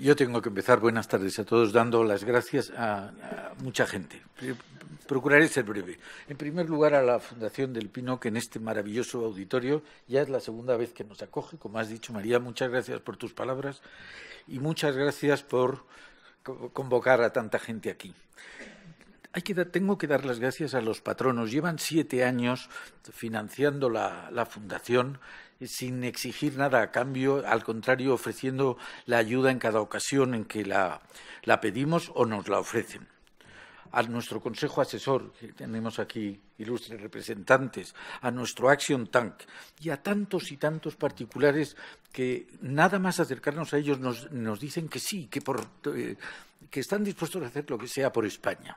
Yo tengo que empezar, buenas tardes a todos, dando las gracias a, mucha gente. Procuraré ser breve. En primer lugar, a la Fundación del Pino, que en este maravilloso auditorio ya es la segunda vez que nos acoge. Como has dicho, María, muchas gracias por tus palabras y muchas gracias por convocar a tanta gente aquí. Hay que tengo que dar las gracias a los patronos. Llevan siete años financiando la, fundación sin exigir nada a cambio, al contrario, ofreciendo la ayuda en cada ocasión en que la pedimos o nos la ofrecen a nuestro Consejo Asesor, que tenemos aquí ilustres representantes, a nuestro Action Tank y a tantos y tantos particulares que nada más acercarnos a ellos nos, dicen que sí, eh, que están dispuestos a hacer lo que sea por España.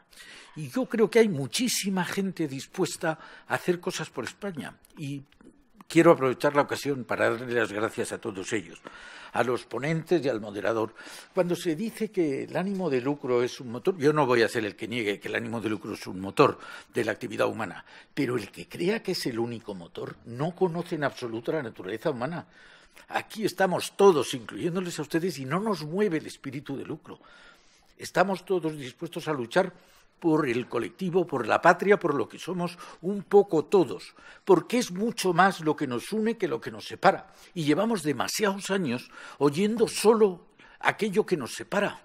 Y yo creo que hay muchísima gente dispuesta a hacer cosas por España y quiero aprovechar la ocasión para darle las gracias a todos ellos a los ponentes y al moderador. Cuando se dice que el ánimo de lucro es un motor, yo no voy a ser el que niegue que el ánimo de lucro es un motor de la actividad humana, pero el que crea que es el único motor no conoce en absoluto la naturaleza humana. Aquí estamos todos, incluyéndoles a ustedes, y no nos mueve el espíritu de lucro. Estamos todos dispuestos a luchar por el colectivo, por la patria, por lo que somos un poco todos, porque es mucho más lo que nos une que lo que nos separa. Y llevamos demasiados años oyendo solo aquello que nos separa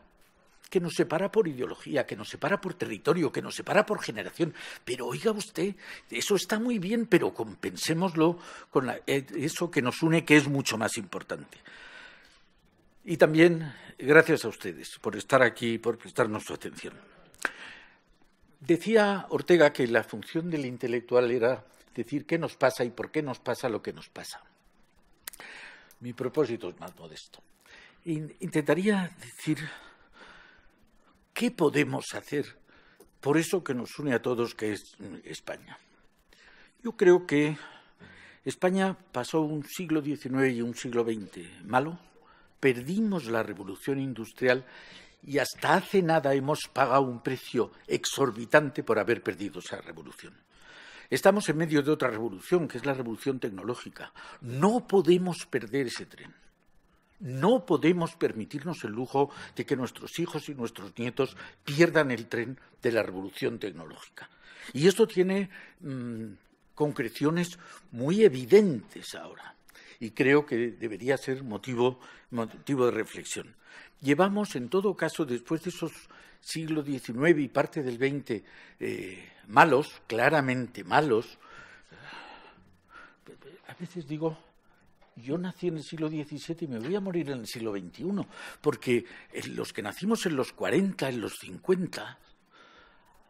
que nos separa por ideología, que nos separa por territorio, que nos separa por generación. Pero oiga usted, eso está muy bien, pero compensémoslo con eh, eso que nos une, que es mucho más importante. Y también gracias a ustedes por estar aquí, y por prestarnos su atención. Decía Ortega que la función del intelectual era decir qué nos pasa y por qué nos pasa lo que nos pasa. Mi propósito es más modesto. Intentaría decir qué podemos hacer por eso que nos une a todos, que es mm, España. Yo creo que España pasó un siglo XIX y un siglo XX malo, perdimos la revolución industrial y hasta hace nada hemos pagado un precio exorbitante por haber perdido esa revolución. Estamos en medio de otra revolución, que es la revolución tecnológica. No podemos perder ese tren. No podemos permitirnos el lujo de que nuestros hijos y nuestros nietos pierdan el tren de la revolución tecnológica. Y esto tiene mm, concreciones muy evidentes ahora y creo que debería ser motivo de reflexión. Llevamos, en todo caso, después de esos siglos XIX y parte del XX eh, malos, claramente malos, a veces digo, yo nací en el siglo XVII y me voy a morir en el siglo XXI, porque los que nacimos en los 40, en los 50,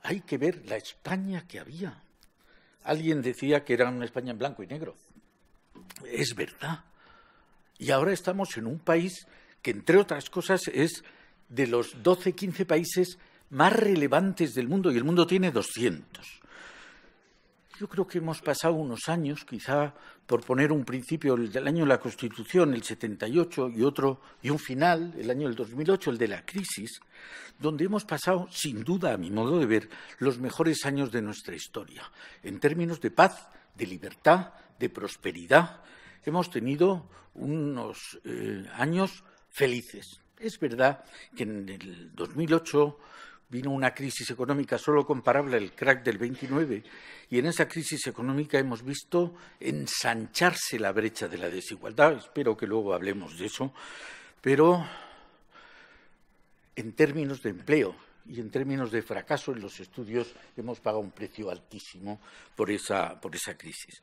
hay que ver la España que había. Alguien decía que era una España en blanco y negro. Es verdad. Y ahora estamos en un país que entre otras cosas es de los 12, 15 países más relevantes del mundo, y el mundo tiene 200. Yo creo que hemos pasado unos años, quizá por poner un principio, el del año de la Constitución, el 78, y otro y un final, el año del 2008, el de la crisis, donde hemos pasado, sin duda, a mi modo de ver, los mejores años de nuestra historia, en términos de paz, de libertad, de prosperidad. Hemos tenido unos eh, años felices. Es verdad que en el 2008 vino una crisis económica solo comparable al crack del 29 y en esa crisis económica hemos visto ensancharse la brecha de la desigualdad. Espero que luego hablemos de eso, pero en términos de empleo y en términos de fracaso en los estudios hemos pagado un precio altísimo por esa, por esa crisis.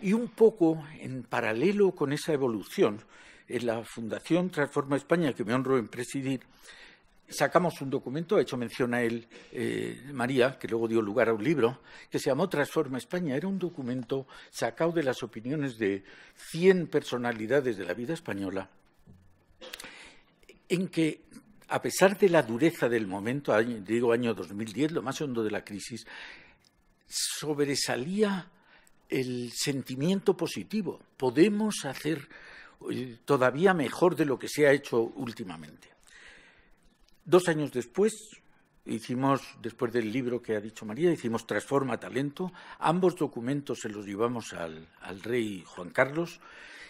Y un poco en paralelo con esa evolución, en eh, la Fundación Transforma España, que me honro en presidir, sacamos un documento, de hecho menciona él eh, María, que luego dio lugar a un libro, que se llamó Transforma España. Era un documento sacado de las opiniones de 100 personalidades de la vida española, en que, a pesar de la dureza del momento, digo año 2010, lo más hondo de la crisis, sobresalía el sentimiento positivo. Podemos hacer todavía mejor de lo que se ha hecho últimamente. Dos años después, hicimos, después del libro que ha dicho María, hicimos Transforma Talento. Ambos documentos se los llevamos al, rey Juan Carlos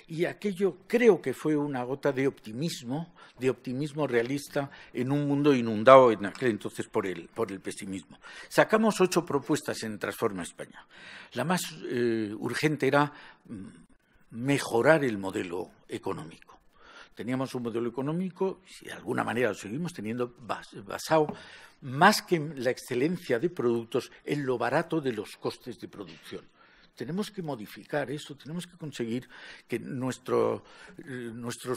y aquello creo que fue una gota de optimismo, de optimismo realista en un mundo inundado en aquel entonces por el, pesimismo. Sacamos ocho propuestas en Transforma España. La más eh, urgente era mm, mejorar el modelo económico. Teníamos un modelo económico, y de alguna manera lo seguimos teniendo, basado más que en la excelencia de productos, en lo barato de los costes de producción. Tenemos que modificar eso, tenemos que conseguir que nuestros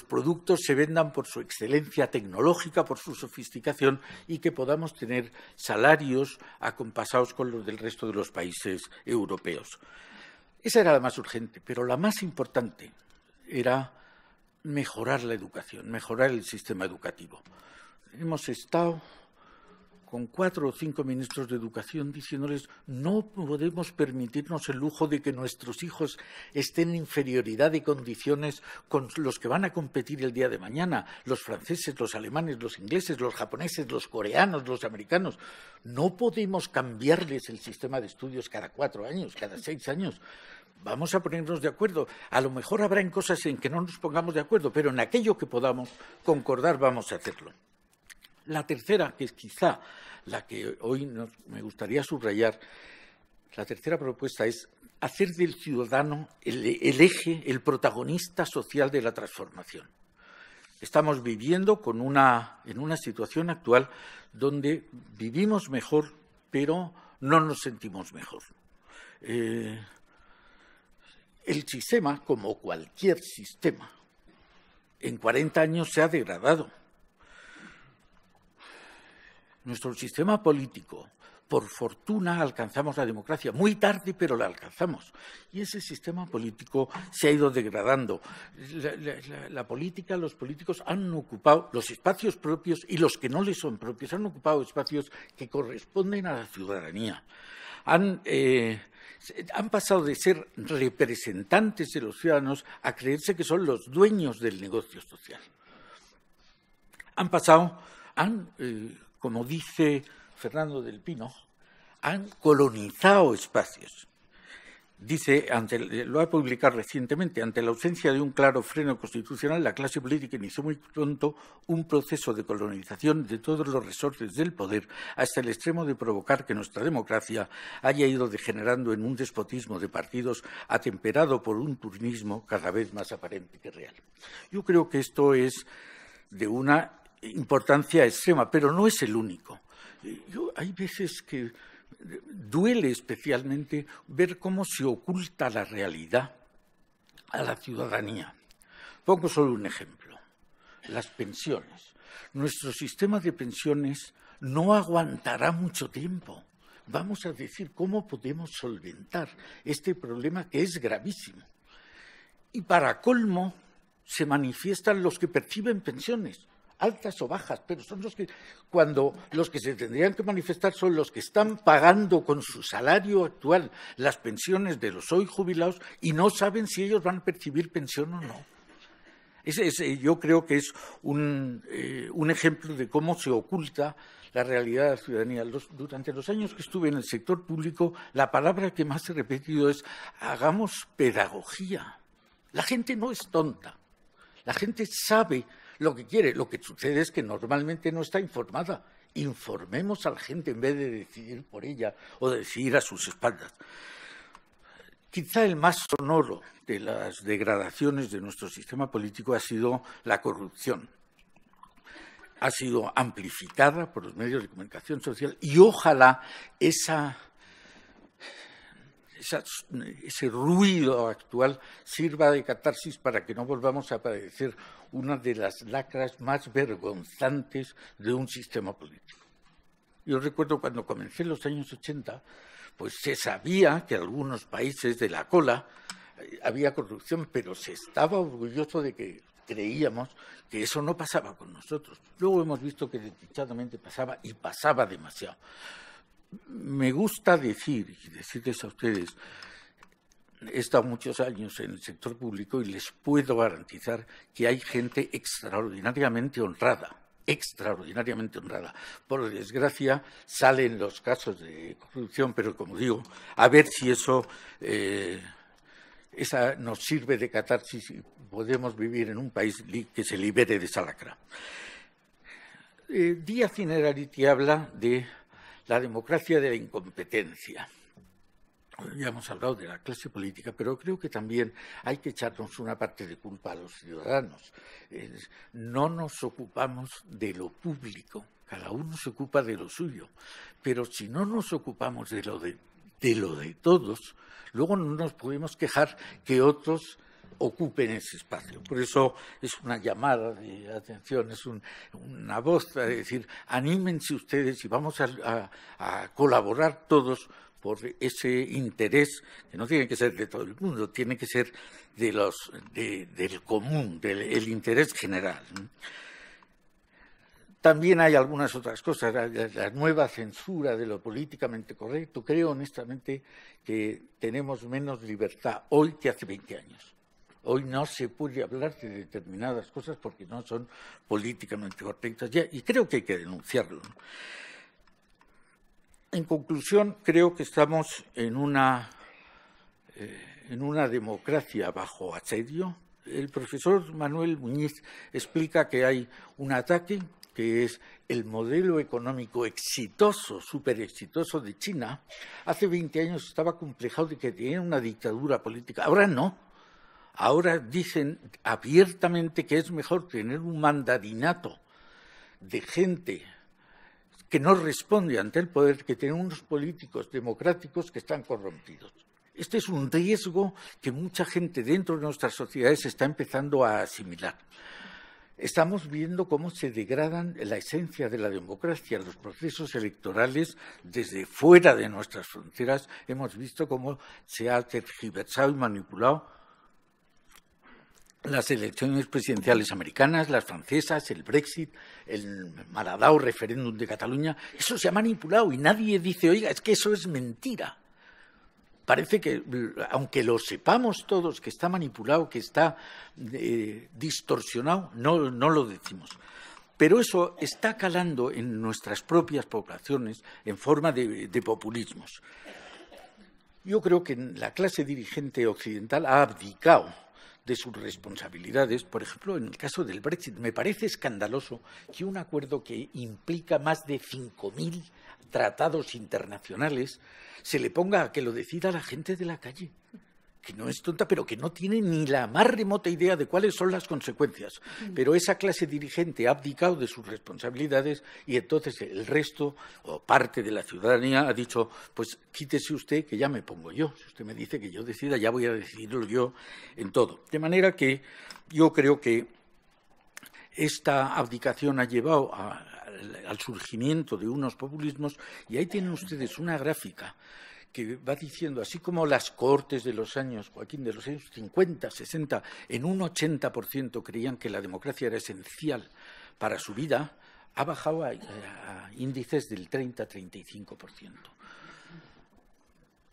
productos se vendan por su excelencia tecnológica, por su sofisticación y que podamos tener salarios acompasados con los del resto de los países europeos. Esa era la más urgente, pero la más importante era mejorar la educación, mejorar el sistema educativo. Hemos estado con cuatro o cinco ministros de educación diciéndoles no podemos permitirnos el lujo de que nuestros hijos estén en inferioridad de condiciones con los que van a competir el día de mañana, los franceses, los alemanes, los ingleses, los japoneses, los coreanos, los americanos. No podemos cambiarles el sistema de estudios cada cuatro años, cada seis años. Vamos a ponernos de acuerdo. A lo mejor habrán cosas en que no nos pongamos de acuerdo, pero en aquello que podamos concordar vamos a hacerlo. La tercera, que es quizá la que hoy me gustaría subrayar, la tercera propuesta es hacer del ciudadano el, eje, el protagonista social de la transformación. Estamos viviendo en una situación actual donde vivimos mejor, pero no nos sentimos mejor. Eh, el sistema, como cualquier sistema, en 40 años se ha degradado. Nuestro sistema político, por fortuna, alcanzamos la democracia. Muy tarde, pero la alcanzamos. Y ese sistema político se ha ido degradando. La, política, los políticos han ocupado los espacios propios y los que no les son propios, han ocupado espacios que corresponden a la ciudadanía. Han, eh, pasado de ser representantes de los ciudadanos a creerse que son los dueños del negocio social. Han pasado, han eh, como dice Fernando del Pino, han colonizado espacios. Dice, eh, lo ha publicado recientemente, ante la ausencia de un claro freno constitucional, la clase política inició muy pronto un proceso de colonización de todos los resortes del poder, hasta el extremo de provocar que nuestra democracia haya ido degenerando en un despotismo de partidos atemperado por un turnismo cada vez más aparente que real. Yo creo que esto es de una importancia extrema, pero no es el único. Eh, hay veces que duele especialmente ver cómo se oculta la realidad a la ciudadanía. Pongo solo un ejemplo, las pensiones. Nuestro sistema de pensiones no aguantará mucho tiempo. Vamos a decir cómo podemos solventar este problema que es gravísimo. Y para colmo, se manifiestan los que perciben pensiones, altas o bajas, pero son los que, cuando los que se tendrían que manifestar son los que están pagando con su salario actual las pensiones de los hoy jubilados y no saben si ellos van a percibir pensión o no. yo creo que es eh, un, ejemplo de cómo se oculta la realidad de la ciudadanía. durante los años que estuve en el sector público, la palabra que más he repetido es hagamos pedagogía. La gente no es tonta. La gente sabe lo que quiere. Lo que sucede es que normalmente no está informada. Informemos a la gente en vez de decidir por ella o decidir a sus espaldas. Quizá el más sonoro de las degradaciones de nuestro sistema político ha sido la corrupción. Ha sido amplificada por los medios de comunicación social y ojalá esa ese ruido actual sirva de catarsis para que no volvamos a padecer una de las lacras más vergonzantes de un sistema político. Yo recuerdo cuando comencé en los años 80, pues se sabía que en algunos países de la cola eh, había corrupción, pero se estaba orgulloso de que creíamos que eso no pasaba con nosotros. Luego hemos visto que desdichadamente pasaba y pasaba demasiado me gusta decir, y decirles a ustedes, he estado muchos años en el sector público y les puedo garantizar que hay gente extraordinariamente honrada, extraordinariamente honrada. Por desgracia salen los casos de corrupción, pero como digo, a ver si eso eh, nos sirve de catarsis y podemos vivir en un país que se libere de esa lacra. Eh, Díaz Cinerariti habla de la democracia de la incompetencia. Ya hemos hablado de la clase política, pero creo que también hay que echarnos una parte de culpa a los ciudadanos. no nos ocupamos de lo público, cada uno se ocupa de lo suyo, pero si no nos ocupamos de lo de, de, lo de todos, luego no nos podemos quejar que otros ocupen ese espacio. Por eso es una llamada de atención, es una voz, para decir, anímense ustedes y vamos a, colaborar todos por ese interés que no tiene que ser de todo el mundo, tiene que ser del común, del interés general. También hay algunas otras cosas, la, la, nueva censura de lo políticamente correcto. Creo honestamente que tenemos menos libertad hoy que hace 20 años. Hoy no se puede hablar de determinadas cosas porque no son políticamente correctas y creo que hay que denunciarlo. En conclusión, creo que estamos en una, eh, en una democracia bajo asedio. El profesor Manuel Muñiz explica que hay un ataque que es el modelo económico exitoso, súper exitoso de China, hace 20 años estaba complejado de que tenía una dictadura política. Ahora no. Ahora dicen abiertamente que es mejor tener un mandarinato de gente que no responde ante el poder que tener unos políticos democráticos que están corrompidos. Este es un riesgo que mucha gente dentro de nuestras sociedades está empezando a asimilar. Estamos viendo cómo se degradan la esencia de la democracia, los procesos electorales desde fuera de nuestras fronteras. Hemos visto cómo se ha tergiversado y manipulado las elecciones presidenciales americanas, las francesas, el Brexit, el maladao referéndum de Cataluña, eso se ha manipulado y nadie dice, oiga, es que eso es mentira. Parece que, aunque lo sepamos todos, que está manipulado, que está eh, distorsionado, no, lo decimos. Pero eso está calando en nuestras propias poblaciones en forma de populismos. Yo creo que la clase dirigente occidental ha abdicado de sus responsabilidades. Por ejemplo, en el caso del Brexit, me parece escandaloso que un acuerdo que implica más de 5.000 tratados internacionales se le ponga a que lo decida la gente de la calle que no es tonta, pero que no tiene ni la más remota idea de cuáles son las consecuencias. Pero esa clase dirigente ha abdicado de sus responsabilidades y entonces el resto o parte de la ciudadanía ha dicho, pues quítese usted que ya me pongo yo. Si usted me dice que yo decida, ya voy a decidirlo yo en todo. De manera que yo creo que esta abdicación ha llevado al surgimiento de unos populismos y ahí tienen ustedes una gráfica que va diciendo, así como las cortes de los años, Joaquín, de los años 50, 60, en un 80% creían que la democracia era esencial para su vida, ha bajado a, índices del 30-35%.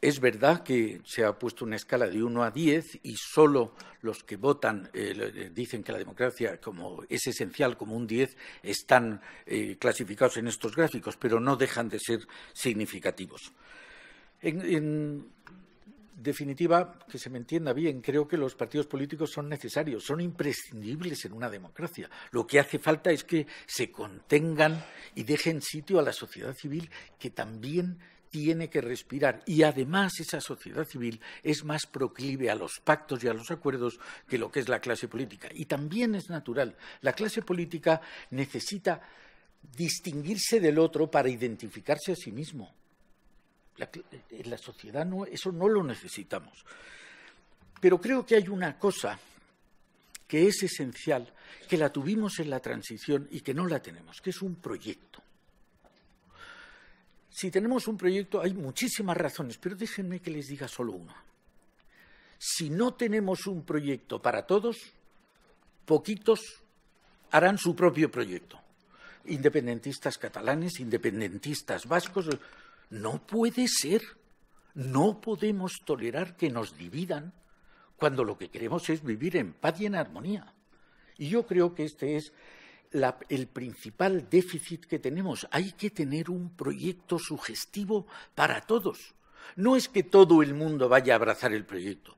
Es verdad que se ha puesto una escala de 1 a 10 y solo los que votan eh, eh, dicen que la democracia como es esencial como un 10 están eh, clasificados en estos gráficos, pero no dejan de ser significativos. En, definitiva, que se me entienda bien, creo que los partidos políticos son necesarios, son imprescindibles en una democracia. Lo que hace falta es que se contengan y dejen sitio a la sociedad civil que también tiene que respirar y además esa sociedad civil es más proclive a los pactos y a los acuerdos que lo que es la clase política. Y también es natural, la clase política necesita distinguirse del otro para identificarse a sí mismo. La, en eh, la sociedad no, eso no lo necesitamos. Pero creo que hay una cosa que es esencial, que la tuvimos en la transición y que no la tenemos, que es un proyecto. Si tenemos un proyecto, hay muchísimas razones, pero déjenme que les diga solo una. Si no tenemos un proyecto para todos, poquitos harán su propio proyecto. Independentistas catalanes, independentistas vascos, no puede ser. No podemos tolerar que nos dividan cuando lo que queremos es vivir en paz y en armonía. Y yo creo que este es el principal déficit que tenemos. Hay que tener un proyecto sugestivo para todos. No es que todo el mundo vaya a abrazar el proyecto,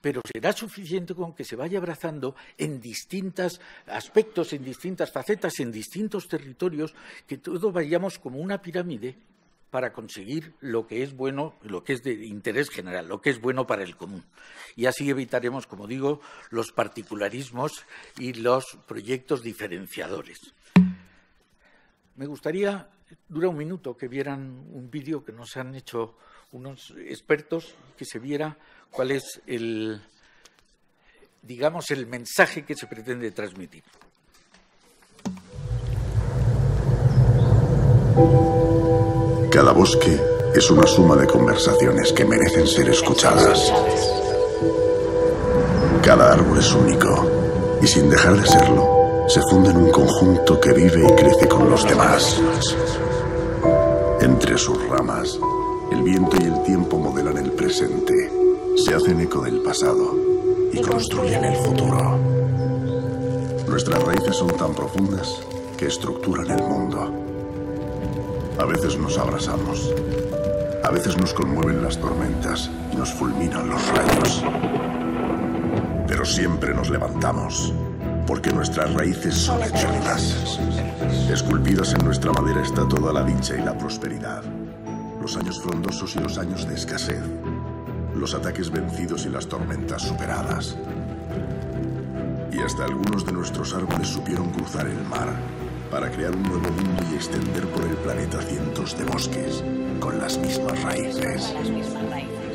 pero será suficiente con que se vaya abrazando en distintos aspectos, en distintas facetas, en distintos territorios, que todos vayamos como una pirámide para conseguir lo que es bueno, lo que es de interés general, lo que es bueno para el común. Y así evitaremos, como digo, los particularismos y los proyectos diferenciadores. Me gustaría, dura un minuto, que vieran un vídeo que nos han hecho unos expertos, que se viera cuál es el, digamos, el mensaje que se pretende transmitir. Cada bosque es una suma de conversaciones que merecen ser escuchadas. Cada árbol es único y sin dejar de serlo, se funda en un conjunto que vive y crece con los demás. Entre sus ramas, el viento y el tiempo modelan el presente, se hacen eco del pasado y construyen el futuro. Nuestras raíces son tan profundas que estructuran el mundo. A veces nos abrazamos. A veces nos conmueven las tormentas y nos fulminan los rayos. Pero siempre nos levantamos, porque nuestras raíces son eternas. Esculpidas en nuestra madera está toda la dicha y la prosperidad. Los años frondosos y los años de escasez. Los ataques vencidos y las tormentas superadas. Y hasta algunos de nuestros árboles supieron cruzar el mar para crear un nuevo mundo y extender por el planeta cientos de bosques con las mismas raíces.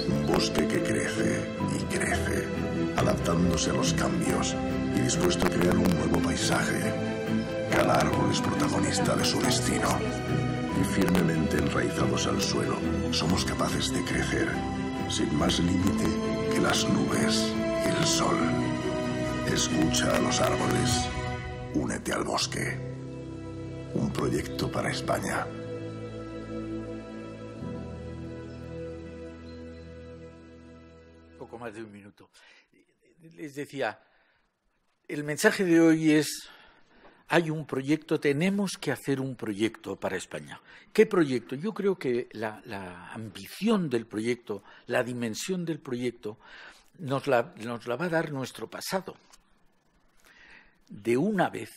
Un bosque que crece y crece, adaptándose a los cambios y dispuesto a crear un nuevo paisaje. Cada árbol es protagonista de su destino. Y firmemente enraizados al suelo, somos capaces de crecer sin más límite que las nubes y el sol. Escucha a los árboles. Únete al bosque un proyecto para España. Poco más de un minuto. Les decía, el mensaje de hoy es, hay un proyecto, tenemos que hacer un proyecto para España. ¿Qué proyecto? Yo creo que la, ambición del proyecto, la dimensión del proyecto, nos nos la va a dar nuestro pasado. De una vez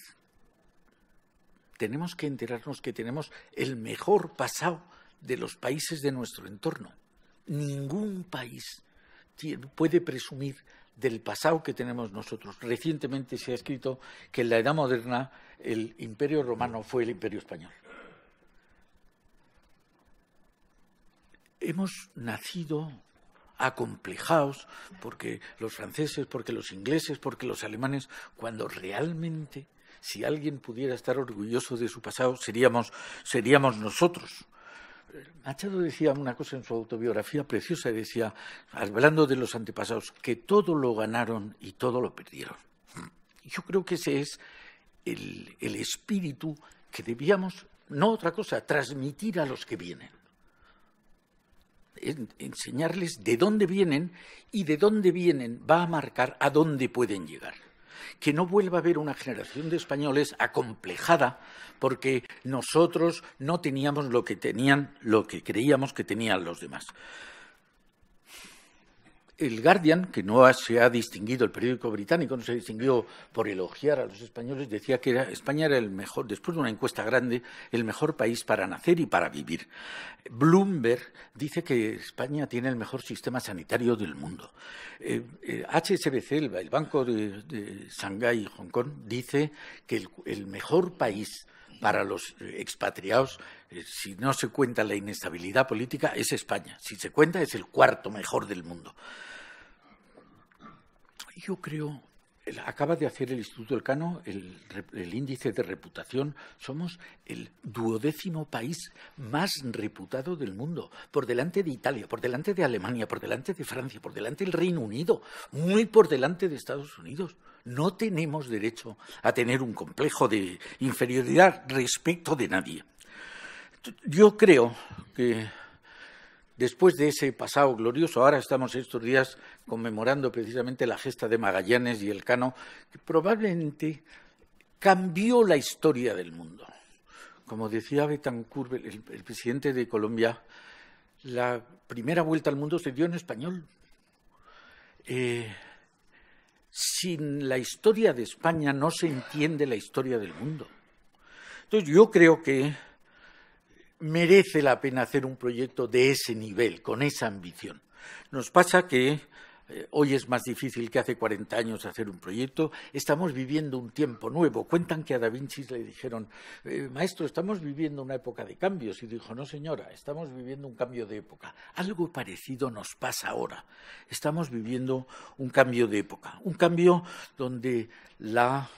tenemos que enterarnos que tenemos el mejor pasado de los países de nuestro entorno. Ningún país puede presumir del pasado que tenemos nosotros. Recientemente se ha escrito que en la Edad Moderna el Imperio Romano fue el Imperio Español. Hemos nacido acomplejados porque los franceses, porque los ingleses, porque los alemanes, cuando realmente si alguien pudiera estar orgulloso de su pasado, seríamos, nosotros. Machado decía una cosa en su autobiografía preciosa, decía, hablando de los antepasados, que todo lo ganaron y todo lo perdieron. Yo creo que ese es el, espíritu que debíamos, no otra cosa, transmitir a los que vienen. enseñarles de dónde vienen y de dónde vienen va a marcar a dónde pueden llegar que no vuelva a haber una generación de españoles acomplejada porque nosotros no teníamos lo que tenían, lo que creíamos que tenían los demás. El Guardian, que no se ha distinguido, el periódico británico no se distinguió por elogiar a los españoles, decía que era, España era el mejor, después de una encuesta grande, el mejor país para nacer y para vivir. Bloomberg dice que España tiene el mejor sistema sanitario del mundo. HSBC, eh, eh, el, Banco de, Shanghái y Hong Kong, dice que el mejor país para los expatriados eh, si no se cuenta la inestabilidad política, es España. Si se cuenta, es el cuarto mejor del mundo. Yo creo, acaba de hacer el Instituto Elcano el, el índice de reputación. Somos el duodécimo país más reputado del mundo, por delante de Italia, por delante de Alemania, por delante de Francia, por delante del Reino Unido, muy por delante de Estados Unidos. No tenemos derecho a tener un complejo de inferioridad respecto de nadie yo creo que después de ese pasado glorioso, ahora estamos estos días conmemorando precisamente la gesta de Magallanes y el Cano, que probablemente cambió la historia del mundo. Como decía Betancourt, el, el presidente de Colombia, la primera vuelta al mundo se dio en español. Eh, sin la historia de España no se entiende la historia del mundo. Entonces yo creo que merece la pena hacer un proyecto de ese nivel, con esa ambición. Nos pasa que eh, hoy es más difícil que hace 40 años hacer un proyecto, estamos viviendo un tiempo nuevo. Cuentan que a Da Vinci le dijeron, eh, maestro, estamos viviendo una época de cambios. Y dijo, no señora, estamos viviendo un cambio de época. Algo parecido nos pasa ahora. Estamos viviendo un cambio de época, un cambio donde la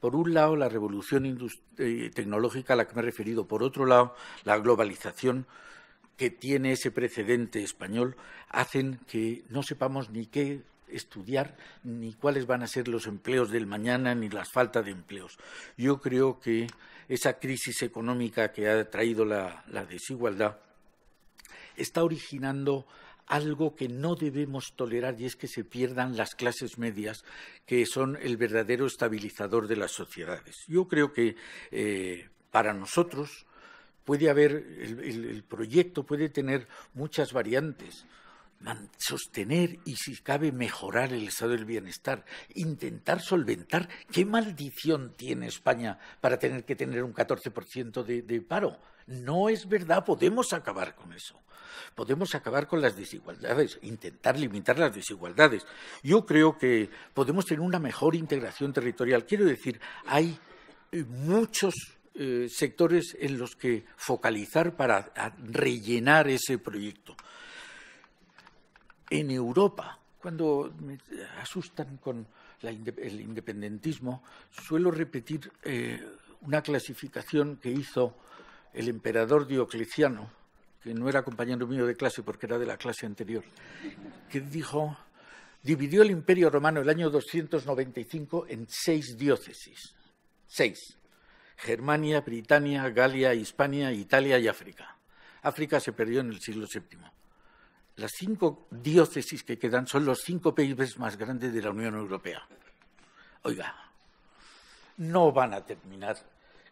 por un lado, la revolución eh, tecnológica a la que me he referido, por otro lado, la globalización que tiene ese precedente español, hacen que no sepamos ni qué estudiar, ni cuáles van a ser los empleos del mañana, ni las falta de empleos. Yo creo que esa crisis económica que ha traído la, la desigualdad está originando algo que no debemos tolerar y es que se pierdan las clases medias, que son el verdadero estabilizador de las sociedades. Yo creo que eh, para nosotros puede haber, el, proyecto puede tener muchas variantes sostener y, si cabe, mejorar el estado del bienestar, intentar solventar qué maldición tiene España para tener que tener un 14% de paro. No es verdad, podemos acabar con eso podemos acabar con las desigualdades, intentar limitar las desigualdades. Yo creo que podemos tener una mejor integración territorial. Quiero decir, hay eh, muchos eh, sectores en los que focalizar para rellenar ese proyecto. En Europa, cuando me asustan con el independentismo, suelo repetir eh, una clasificación que hizo el emperador Diocleciano que no era compañero mío de clase porque era de la clase anterior, que dijo, dividió el imperio romano el año 295 en seis diócesis. Seis. Germania, Britania, Galia, Hispania, Italia y África. África se perdió en el siglo VII. Las cinco diócesis que quedan son los cinco países más grandes de la Unión Europea. Oiga, no van a terminar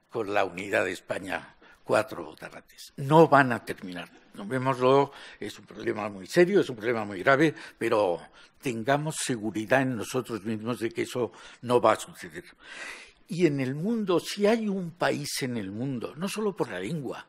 con la unidad de España cuatro botarrates. No van a terminar. No vemoslo. es un problema muy serio, es un problema muy grave, pero tengamos seguridad en nosotros mismos de que eso no va a suceder. Y en el mundo, si hay un país en el mundo, no solo por la lengua,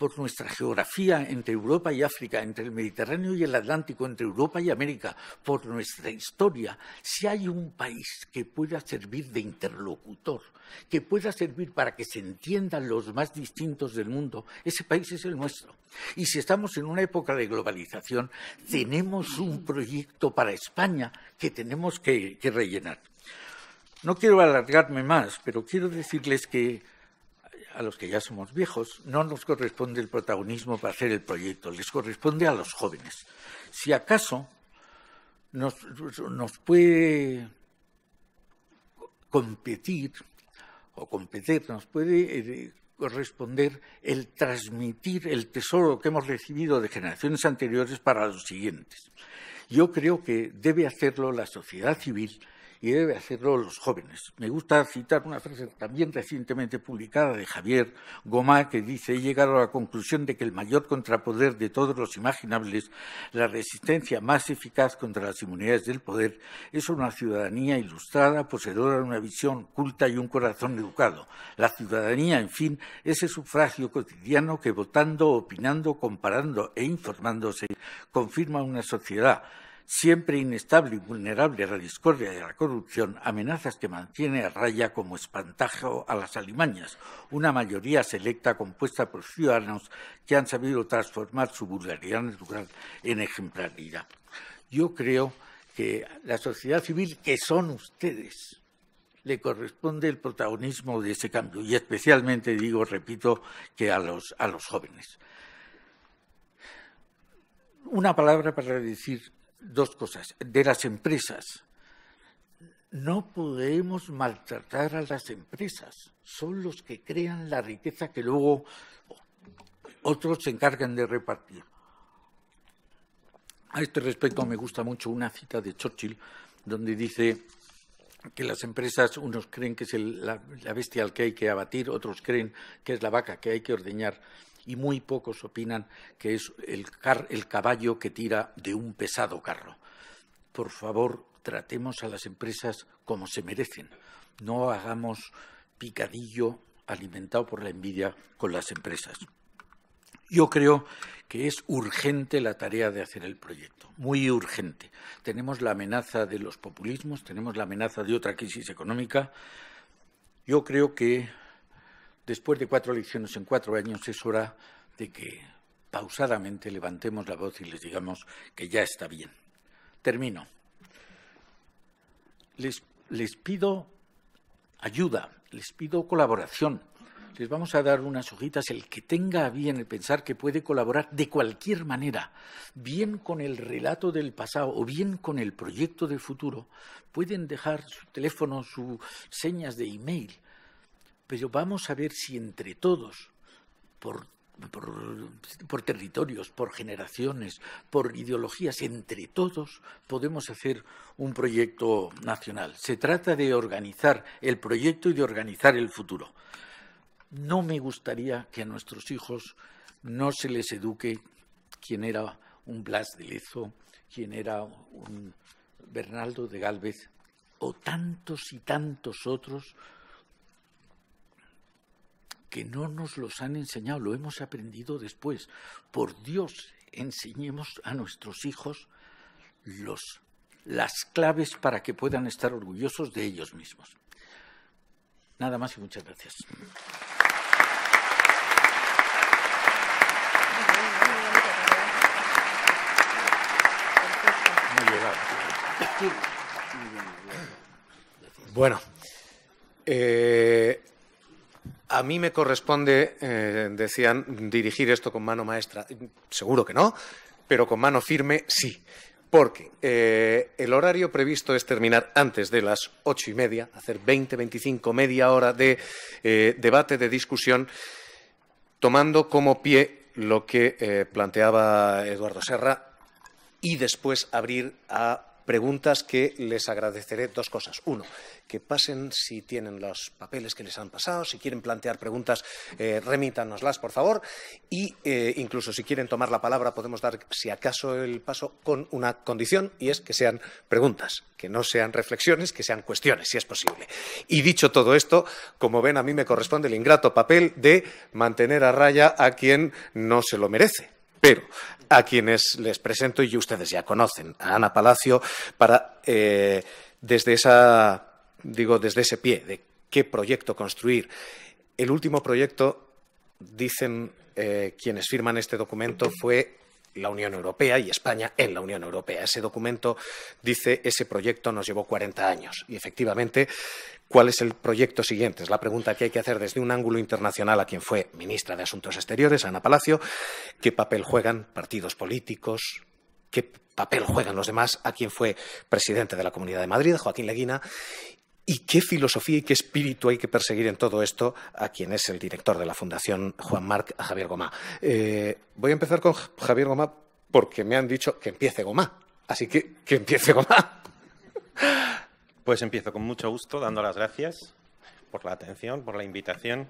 por nuestra geografía entre Europa y África, entre el Mediterráneo y el Atlántico, entre Europa y América, por nuestra historia, si hay un país que pueda servir de interlocutor, que pueda servir para que se entiendan los más distintos del mundo, ese país es el nuestro. Y si estamos en una época de globalización, tenemos un proyecto para España que tenemos que, rellenar. No quiero alargarme más, pero quiero decirles que a los que ya somos viejos, no nos corresponde el protagonismo para hacer el proyecto, les corresponde a los jóvenes. Si acaso nos, puede competir o competir, nos puede eh, corresponder el transmitir el tesoro que hemos recibido de generaciones anteriores para los siguientes. Yo creo que debe hacerlo la sociedad civil y debe hacerlo los jóvenes. Me gusta citar una frase también recientemente publicada de Javier Gómez que dice, he llegado a la conclusión de que el mayor contrapoder de todos los imaginables, la resistencia más eficaz contra las inmunidades del poder, es una ciudadanía ilustrada, poseedora de una visión culta y un corazón educado. La ciudadanía, en fin, ese sufragio cotidiano que votando, opinando, comparando e informándose confirma una sociedad siempre inestable y vulnerable a la discordia y a la corrupción, amenazas que mantiene a raya como espantajo a las alimañas, una mayoría selecta compuesta por ciudadanos que han sabido transformar su vulgaridad natural en ejemplaridad. Yo creo que la sociedad civil, que son ustedes, le corresponde el protagonismo de ese cambio, y especialmente digo, repito, que a los, a los jóvenes. Una palabra para decir dos cosas, de las empresas. No podemos maltratar a las empresas, son los que crean la riqueza que luego otros se encargan de repartir. A este respecto me gusta mucho una cita de Churchill donde dice que las empresas, unos creen que es la bestia al que hay que abatir, otros creen que es la vaca que hay que ordeñar y muy pocos opinan que es el, caballo que tira de un pesado carro. Por favor, tratemos a las empresas como se merecen. No hagamos picadillo alimentado por la envidia con las empresas. Yo creo que es urgente la tarea de hacer el proyecto, muy urgente. Tenemos la amenaza de los populismos, tenemos la amenaza de otra crisis económica. Yo creo que Después de cuatro elecciones en cuatro años es hora de que pausadamente levantemos la voz y les digamos que ya está bien. Termino. Les, pido ayuda, les pido colaboración. Les vamos a dar unas hojitas, el que tenga bien el pensar que puede colaborar de cualquier manera, bien con el relato del pasado o bien con el proyecto del futuro, pueden dejar su teléfono, sus señas de email pero vamos a ver si entre todos, por, territorios, por generaciones, por ideologías, entre todos podemos hacer un proyecto nacional. Se trata de organizar el proyecto y de organizar el futuro. No me gustaría que a nuestros hijos no se les eduque quién era un Blas de Lezo, quién era un Bernaldo de Gálvez o tantos y tantos otros que no nos los han enseñado, lo hemos aprendido después. Por Dios, enseñemos a nuestros hijos las claves para que puedan estar orgullosos de ellos mismos. Nada más y muchas gracias. Bueno, eh, a mí me corresponde, eh, decían, dirigir esto con mano maestra. Seguro que no, pero con mano firme sí. Porque eh, el horario previsto es terminar antes de las ocho y media, hacer 20, 25, media hora de eh, debate, de discusión, tomando como pie lo que planteaba Eduardo Serra y después abrir a preguntas que les agradeceré dos cosas. Uno, que pasen si tienen los papeles que les han pasado, si quieren plantear preguntas, eh, remítanoslas, por favor, y eh, incluso si quieren tomar la palabra podemos dar, si acaso, el paso con una condición, y es que sean preguntas, que no sean reflexiones, que sean cuestiones, si es posible. Y dicho todo esto, como ven, a mí me corresponde el ingrato papel de mantener a raya a quien no se lo merece. Pero a quienes les presento y ustedes ya conocen, a Ana Palacio, para eh, desde esa digo desde ese pie, de qué proyecto construir. El último proyecto, dicen eh, quienes firman este documento, fue la Unión Europea y España en la Unión Europea. Ese documento dice ese proyecto nos llevó 40 años. Y efectivamente, ¿cuál es el proyecto siguiente? Es la pregunta que hay que hacer desde un ángulo internacional a quien fue ministra de Asuntos Exteriores, Ana Palacio. ¿Qué papel juegan partidos políticos? ¿Qué papel juegan los demás? A quien fue presidente de la Comunidad de Madrid, Joaquín Leguina. ¿Y qué filosofía y qué espíritu hay que perseguir en todo esto a quien es el director de la Fundación Juan Marc, Javier Gomá? Eh, voy a empezar con Javier Gomá porque me han dicho que empiece Gomá. Así que que empiece Gomá. Pues empiezo con mucho gusto, dando las gracias por la atención, por la invitación.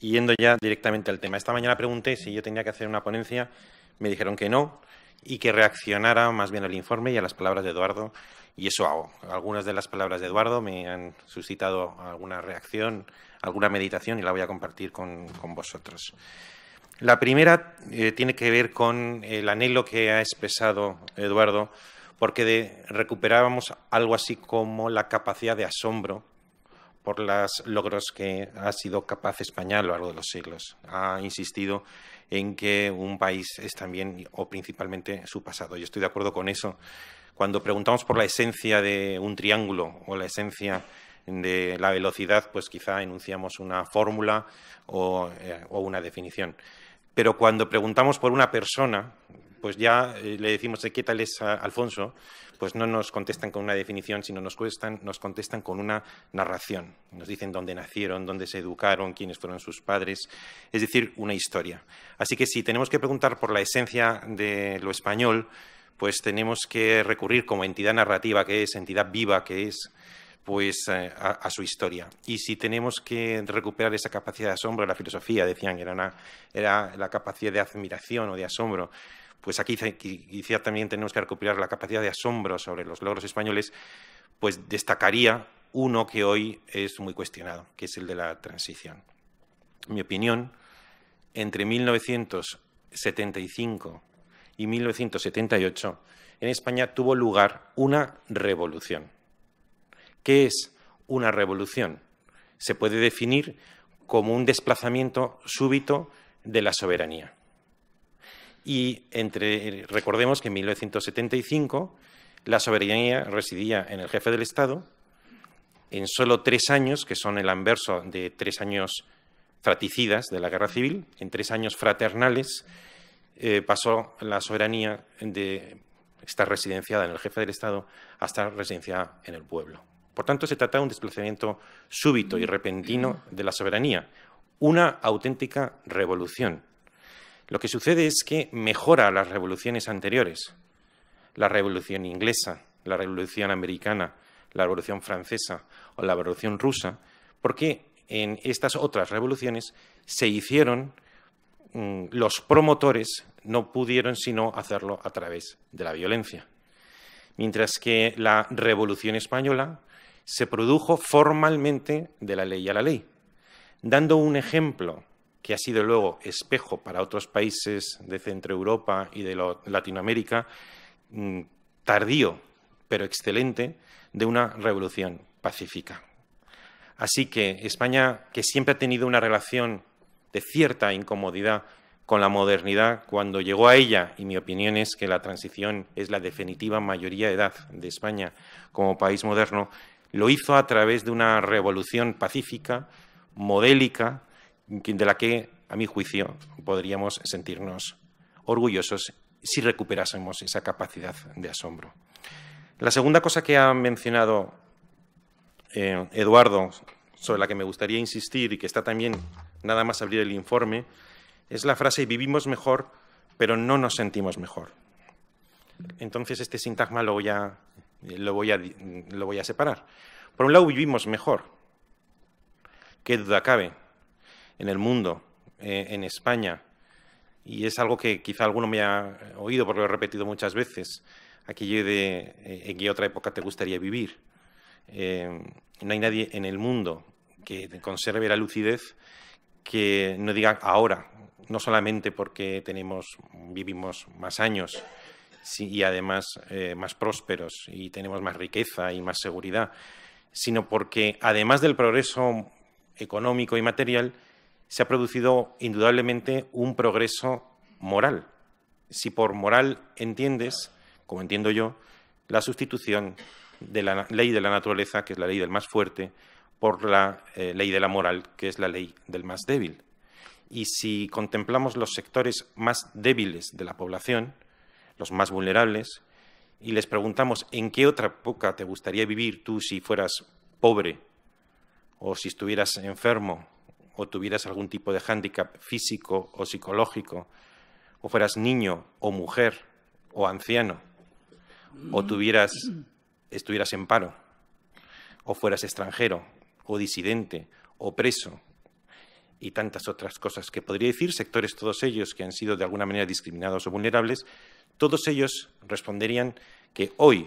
Y yendo ya directamente al tema. Esta mañana pregunté si yo tenía que hacer una ponencia. Me dijeron que no y que reaccionara más bien al informe y a las palabras de Eduardo y eso hago. Algunas de las palabras de Eduardo me han suscitado alguna reacción, alguna meditación y la voy a compartir con, vosotros. La primera eh, tiene que ver con el anhelo que ha expresado Eduardo, porque recuperábamos algo así como la capacidad de asombro por los logros que ha sido capaz España a lo largo de los siglos. Ha insistido en que un país es también o principalmente su pasado. Yo estoy de acuerdo con eso. Cuando preguntamos por la esencia de un triángulo o la esencia de la velocidad, pues quizá enunciamos una fórmula o, eh, una definición. Pero cuando preguntamos por una persona, pues ya eh, le decimos qué tal es ah, Alfonso, pues no nos contestan con una definición, sino nos, nos contestan con una narración. Nos dicen dónde nacieron, dónde se educaron, quiénes fueron sus padres, es decir, una historia. Así que si tenemos que preguntar por la esencia de lo español, pues tenemos que recurrir como entidad narrativa que es, entidad viva que es, pues eh, a, su historia. Y si tenemos que recuperar esa capacidad de asombro, la filosofía, decían, era, era la capacidad de admiración o de asombro, pues aquí quizá también tenemos que recuperar la capacidad de asombro sobre los logros españoles, pues destacaría uno que hoy es muy cuestionado, que es el de la transición. mi opinión, entre 1975 y 1978, en España tuvo lugar una revolución. ¿Qué es una revolución? Se puede definir como un desplazamiento súbito de la soberanía. Y entre, recordemos que en 1975 la soberanía residía en el jefe del Estado. En solo tres años, que son el anverso de tres años fraticidas de la guerra civil, en tres años fraternales, eh, pasó la soberanía de estar residenciada en el jefe del Estado a estar residenciada en el pueblo. Por tanto, se trata de un desplazamiento súbito y repentino de la soberanía, una auténtica revolución. Lo que sucede es que mejora las revoluciones anteriores, la revolución inglesa, la revolución americana, la revolución francesa o la revolución rusa, porque en estas otras revoluciones se hicieron Mm, los promotores no pudieron sino hacerlo a través de la violencia. Mientras que la Revolución Española se produjo formalmente de la ley a la ley, dando un ejemplo que ha sido luego espejo para otros países de Centro Europa y de Latinoamérica, mm, tardío pero excelente, de una revolución pacífica. Así que España, que siempre ha tenido una relación de cierta incomodidad con la modernidad cuando llegó a ella, y mi opinión es que la transición es la definitiva mayoría de edad de España como país moderno, lo hizo a través de una revolución pacífica, modélica, de la que, a mi juicio, podríamos sentirnos orgullosos si recuperásemos esa capacidad de asombro. La segunda cosa que ha mencionado eh, Eduardo sobre la que me gustaría insistir y que está también nada más abrir el informe, es la frase vivimos mejor, pero no nos sentimos mejor. Entonces este sintagma lo voy a, lo voy a, separar. Por un lado, vivimos mejor. Qué duda cabe en el mundo, eh, en España, y es algo que quizá alguno me ha oído porque lo he repetido muchas veces, aquello de eh, en qué otra época te gustaría vivir. Eh, no hay nadie en el mundo que conserve la lucidez, que no digan ahora, no solamente porque tenemos, vivimos más años y además eh, más prósperos y tenemos más riqueza y más seguridad, sino porque además del progreso económico y material, se ha producido indudablemente un progreso moral. Si por moral entiendes, como entiendo yo, la sustitución de la ley de la naturaleza, que es la ley del más fuerte, por la eh, ley de la moral, que es la ley del más débil. Y si contemplamos los sectores más débiles de la población, los más vulnerables, y les preguntamos en qué otra época te gustaría vivir tú si fueras pobre o si estuvieras enfermo o tuvieras algún tipo de hándicap físico o psicológico, o fueras niño o mujer o anciano, o tuvieras, estuvieras en paro, o fueras extranjero, o disidente o preso y tantas otras cosas que podría decir, sectores todos ellos que han sido de alguna manera discriminados o vulnerables, todos ellos responderían que hoy.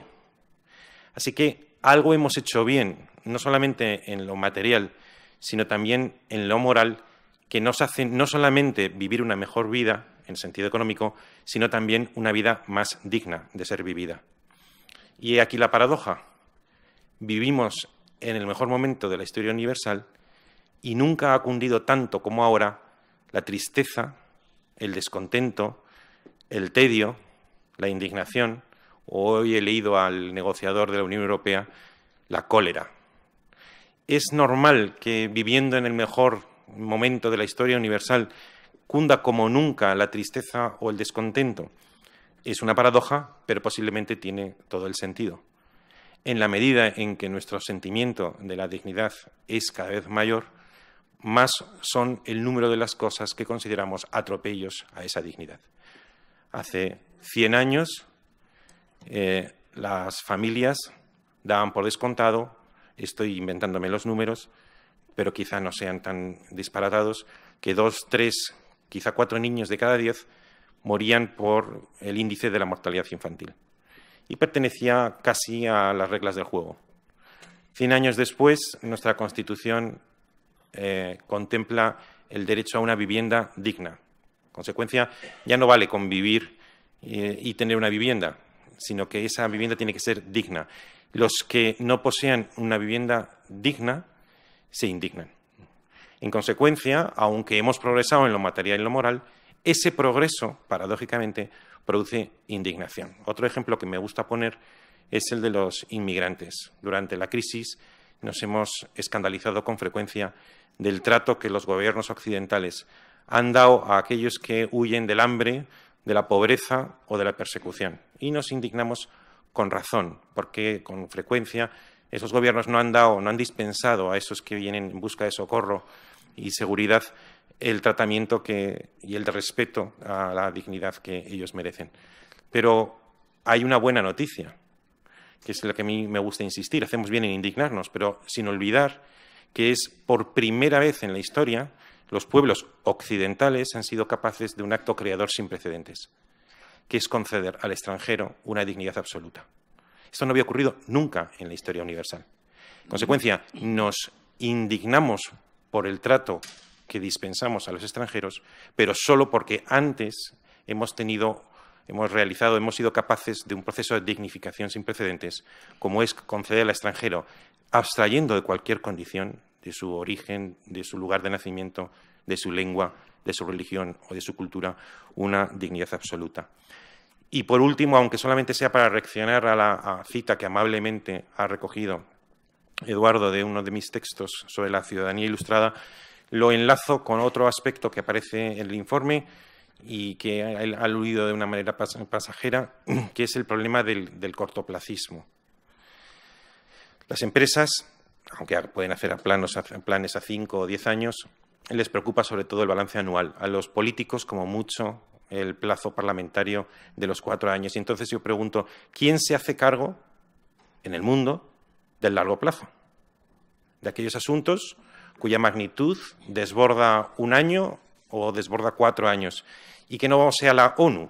Así que algo hemos hecho bien, no solamente en lo material, sino también en lo moral, que nos hace no solamente vivir una mejor vida en sentido económico, sino también una vida más digna de ser vivida. Y aquí la paradoja. Vivimos en el mejor momento de la historia universal y nunca ha cundido tanto como ahora la tristeza, el descontento, el tedio, la indignación, hoy he leído al negociador de la Unión Europea, la cólera. Es normal que viviendo en el mejor momento de la historia universal cunda como nunca la tristeza o el descontento. Es una paradoja, pero posiblemente tiene todo el sentido en la medida en que nuestro sentimiento de la dignidad es cada vez mayor, más son el número de las cosas que consideramos atropellos a esa dignidad. Hace 100 años eh, las familias daban por descontado, estoy inventándome los números, pero quizá no sean tan disparatados, que dos, tres, quizá cuatro niños de cada diez morían por el índice de la mortalidad infantil y pertenecía casi a las reglas del juego. Cien años después, nuestra Constitución eh, contempla el derecho a una vivienda digna. En consecuencia, ya no vale convivir eh, y tener una vivienda, sino que esa vivienda tiene que ser digna. Los que no posean una vivienda digna se indignan. En consecuencia, aunque hemos progresado en lo material y lo moral, ese progreso, paradójicamente, produce indignación. Otro ejemplo que me gusta poner es el de los inmigrantes. Durante la crisis nos hemos escandalizado con frecuencia del trato que los gobiernos occidentales han dado a aquellos que huyen del hambre, de la pobreza o de la persecución. Y nos indignamos con razón, porque con frecuencia esos gobiernos no han dado, no han dispensado a esos que vienen en busca de socorro y seguridad el tratamiento que, y el respeto a la dignidad que ellos merecen. Pero hay una buena noticia, que es la que a mí me gusta insistir. Hacemos bien en indignarnos, pero sin olvidar que es por primera vez en la historia los pueblos occidentales han sido capaces de un acto creador sin precedentes, que es conceder al extranjero una dignidad absoluta. Esto no había ocurrido nunca en la historia universal. En consecuencia, nos indignamos por el trato que dispensamos a los extranjeros, pero solo porque antes hemos tenido, hemos realizado, hemos sido capaces de un proceso de dignificación sin precedentes, como es conceder al extranjero, abstrayendo de cualquier condición, de su origen, de su lugar de nacimiento, de su lengua, de su religión o de su cultura, una dignidad absoluta. Y por último, aunque solamente sea para reaccionar a la cita que amablemente ha recogido Eduardo de uno de mis textos sobre la ciudadanía ilustrada, lo enlazo con otro aspecto que aparece en el informe y que ha aludido de una manera pasajera, que es el problema del, cortoplacismo. Las empresas, aunque pueden hacer planes a cinco o diez años, les preocupa sobre todo el balance anual. A los políticos, como mucho, el plazo parlamentario de los cuatro años. Y entonces yo pregunto, ¿quién se hace cargo en el mundo del largo plazo? De aquellos asuntos cuya magnitud desborda un año o desborda cuatro años, y que no sea la ONU,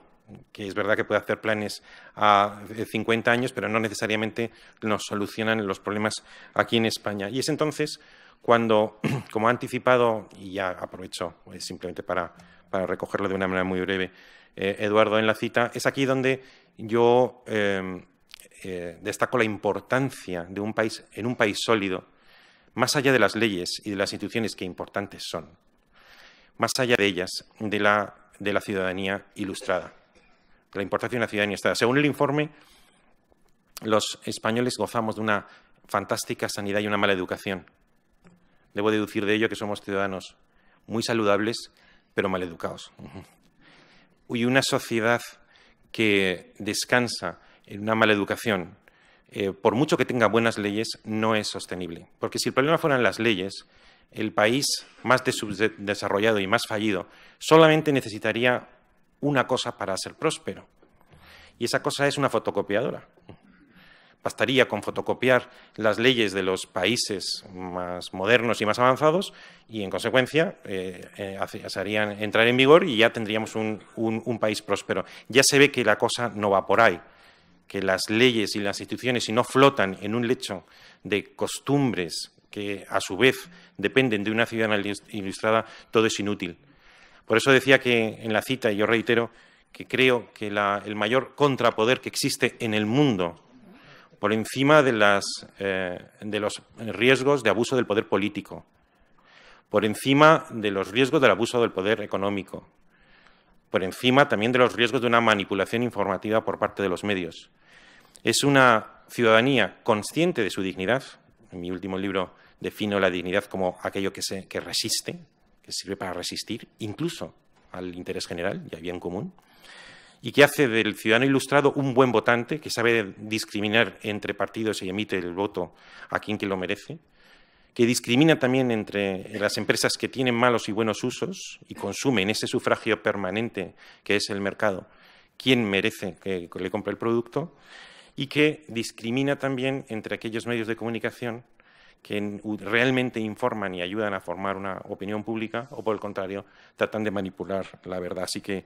que es verdad que puede hacer planes a 50 años, pero no necesariamente nos solucionan los problemas aquí en España. Y es entonces cuando, como ha anticipado, y ya aprovecho simplemente para, recogerlo de una manera muy breve, eh, Eduardo en la cita, es aquí donde yo eh, eh, destaco la importancia de un país, en un país sólido, más allá de las leyes y de las instituciones que importantes son, más allá de ellas, de la, de la ciudadanía ilustrada, de la importancia de una ciudadanía ilustrada. Según el informe, los españoles gozamos de una fantástica sanidad y una mala educación. Debo deducir de ello que somos ciudadanos muy saludables, pero mal educados. Y una sociedad que descansa en una mala educación, eh, por mucho que tenga buenas leyes, no es sostenible. Porque si el problema fueran las leyes, el país más desarrollado y más fallido solamente necesitaría una cosa para ser próspero. Y esa cosa es una fotocopiadora. Bastaría con fotocopiar las leyes de los países más modernos y más avanzados y, en consecuencia, eh, eh harían entrar en vigor y ya tendríamos un país próspero. Ya se ve que la cosa no va por ahí que las leyes y las instituciones, si no flotan en un lecho de costumbres que a su vez dependen de una ciudadanía ilustrada, todo es inútil. Por eso decía que en la cita, y yo reitero, que creo que el mayor contrapoder que existe en el mundo, por encima eh, de los riesgos de abuso del poder político, por encima de los riesgos del abuso del poder económico, por encima también de los riesgos de una manipulación informativa por parte de los medios. Es una ciudadanía consciente de su dignidad. En mi último libro defino la dignidad como aquello que, resiste, que sirve para resistir, incluso al interés general y al bien común, y que hace del ciudadano ilustrado un buen votante que sabe discriminar entre partidos y emite el voto a quien que lo merece, que discrimina también entre las empresas que tienen malos y buenos usos y consumen ese sufragio permanente que es el mercado, quién merece que le compre el producto, y que discrimina también entre aquellos medios de comunicación que realmente informan y ayudan a formar una opinión pública o, por el contrario, tratan de manipular la verdad. Así que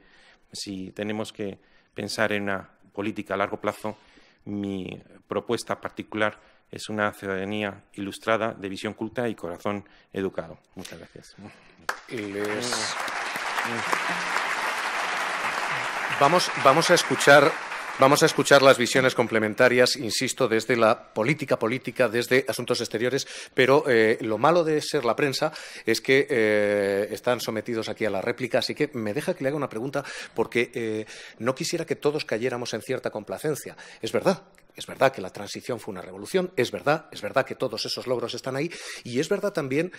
si tenemos que pensar en una política a largo plazo, mi propuesta particular es una ciudadanía ilustrada, de visión culta y corazón educado. Muchas gracias. Vamos, vamos a escuchar Vamos a escuchar las visiones complementarias, insisto, desde la política política, desde asuntos exteriores, pero eh, lo malo de ser la prensa es que eh, están sometidos aquí a la réplica, así que me deja que le haga una pregunta porque eh, no quisiera que todos cayéramos en cierta complacencia. Es verdad es verdad que la transición fue una revolución, es verdad, es verdad que todos esos logros están ahí y es verdad también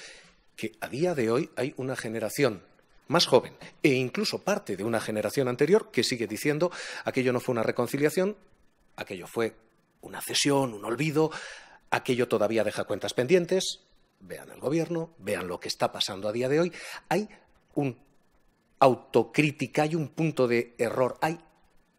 que a día de hoy hay una generación más joven e incluso parte de una generación anterior que sigue diciendo aquello no fue una reconciliación, aquello fue una cesión, un olvido, aquello todavía deja cuentas pendientes. Vean el gobierno, vean lo que está pasando a día de hoy. Hay un autocrítica, hay un punto de error, hay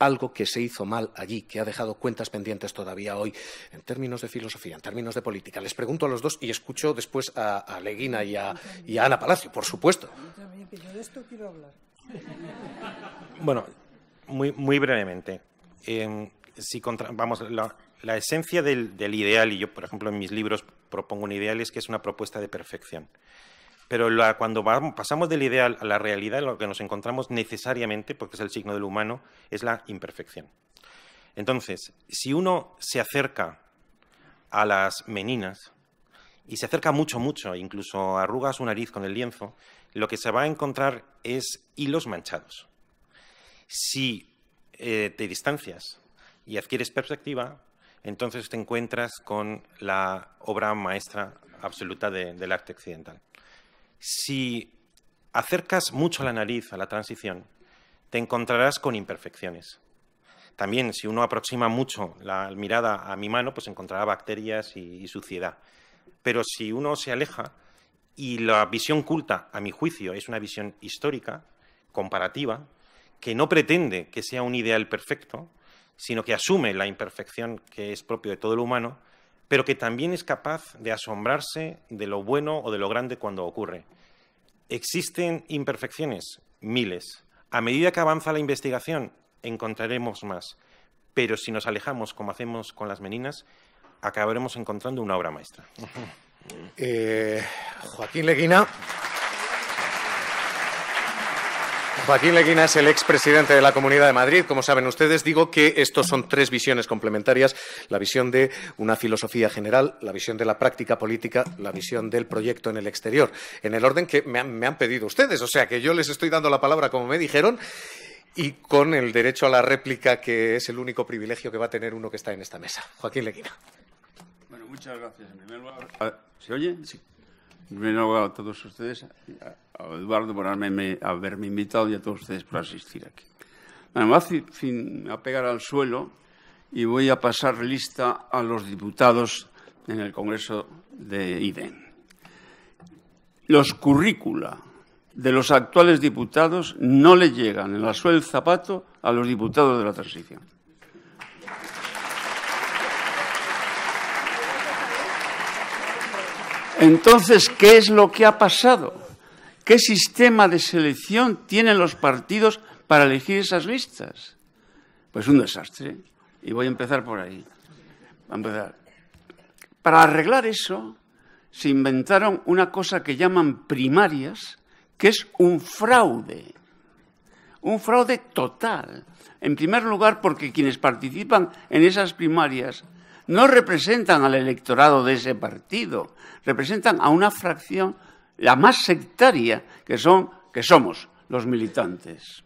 algo que se hizo mal allí, que ha dejado cuentas pendientes todavía hoy, en términos de filosofía, en términos de política. Les pregunto a los dos y escucho después a, Leguina y a, Ana Palacio, por supuesto. también, yo de esto quiero hablar. Bueno, muy, brevemente. Em, si vamos, la, esencia del, del, ideal, y yo, por ejemplo, en mis libros propongo un ideal, es que es una propuesta de perfección. Pero cuando pasamos del ideal a la realidad, lo que nos encontramos necesariamente, porque es el signo del humano, es la imperfección. Entonces, si uno se acerca a las meninas y se acerca mucho, mucho, incluso arruga su nariz con el lienzo, lo que se va a encontrar es hilos manchados. Si eh, te distancias y adquieres perspectiva, entonces te encuentras con la obra maestra absoluta del arte occidental. Si acercas mucho la nariz a la transición, te encontrarás con imperfecciones. También, si uno aproxima mucho la mirada a mi mano, pues encontrará bacterias y, suciedad. Pero si uno se aleja y la visión culta, a mi juicio, es una visión histórica, comparativa, que no pretende que sea un ideal perfecto, sino que asume la imperfección que es propio de todo lo humano, pero que también es capaz de asombrarse de lo bueno o de lo grande cuando ocurre. Existen imperfecciones, miles. A medida que avanza la investigación, encontraremos más. Pero si nos alejamos, como hacemos con las meninas, acabaremos encontrando una obra maestra. Eh, Joaquín Leguina. Joaquín Leguina es el expresidente de la Comunidad de Madrid. Como saben ustedes, digo que estos son tres visiones complementarias. La visión de una filosofía general, la visión de la práctica política, la visión del proyecto en el exterior, en el orden que me han, pedido ustedes. O sea que yo les estoy dando la palabra como me dijeron y con el derecho a la réplica, que es el único privilegio que va a tener uno que está en esta mesa. Joaquín Leguina. Bueno, muchas gracias. En ¿se oye? Sí. En a todos ustedes, Eduardo por haberme, invitado y a todos ustedes por asistir aquí. Bueno, me voy a, pegar al suelo y voy a pasar lista a los diputados en el Congreso de IDEN. Los currícula de los actuales diputados no le llegan en la suela del zapato a los diputados de la transición. Entonces, ¿qué es lo que ha pasado? ¿Qué sistema de selección tienen los partidos para elegir esas listas? Pues un desastre. Y voy a empezar por ahí. Para arreglar eso, se inventaron una cosa que llaman primarias, que es un fraude. Un fraude total. En primer lugar, porque quienes participan en esas primarias no representan al electorado de ese partido, representan a una fracción la más sectaria que, son, que somos los militantes.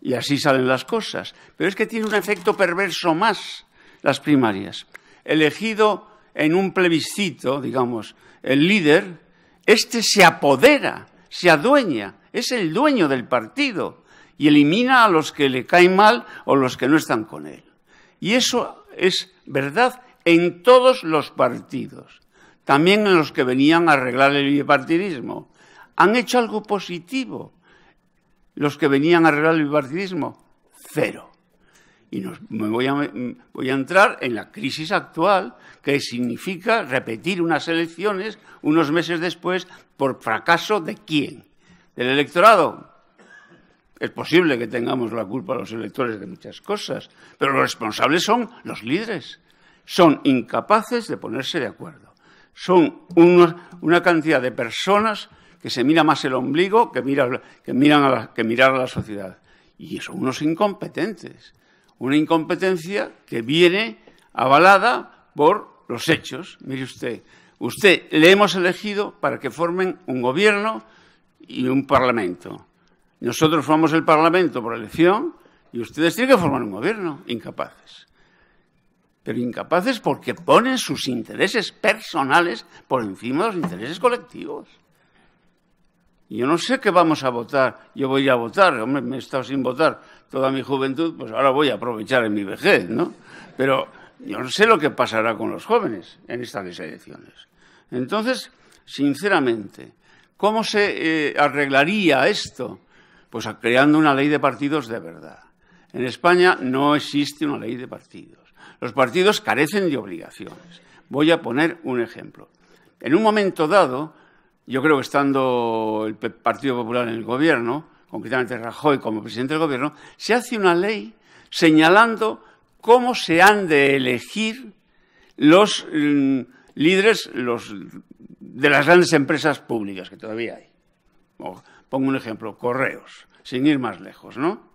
Y así salen las cosas. Pero es que tiene un efecto perverso más las primarias. Elegido en un plebiscito, digamos, el líder, este se apodera, se adueña, es el dueño del partido y elimina a los que le caen mal o los que no están con él. Y eso es verdad en todos los partidos también en los que venían a arreglar el bipartidismo. ¿Han hecho algo positivo los que venían a arreglar el bipartidismo? Cero. Y voy, a, voy a entrar en la crisis actual, que significa repetir unas elecciones unos meses después por fracaso de quién? Del electorado. Es posible que tengamos la culpa a los electores de muchas cosas, pero los responsables son los líderes. Son incapaces de ponerse de acuerdo son una cantidad de personas que se mira más el ombligo que, miran que mirar a la sociedad. Y son unos incompetentes. Una incompetencia que viene avalada por los hechos. Mire usted, usted le hemos elegido para que formen un gobierno y un parlamento. Nosotros formamos el parlamento por elección y ustedes tienen que formar un gobierno. Incapaces pero incapaces porque ponen sus intereses personales por encima de los intereses colectivos. Yo no sé qué vamos a votar. Yo voy a votar, hombre, me he estado sin votar toda mi juventud, pues ahora voy a aprovechar en mi vejez, ¿no? Pero yo no sé lo que pasará con los jóvenes en estas elecciones. Entonces, sinceramente, ¿cómo se eh, arreglaría esto? Pues creando una ley de partidos de verdad. En España no existe una ley de partidos. Los partidos carecen de obligaciones. Voy a poner un ejemplo. En un momento dado, yo creo que estando el Partido Popular en el gobierno, concretamente Rajoy como presidente del gobierno, se hace una ley señalando cómo se han de elegir los mm, líderes de las grandes empresas públicas que todavía hay. pongo un ejemplo, correos, sin ir más lejos, ¿no?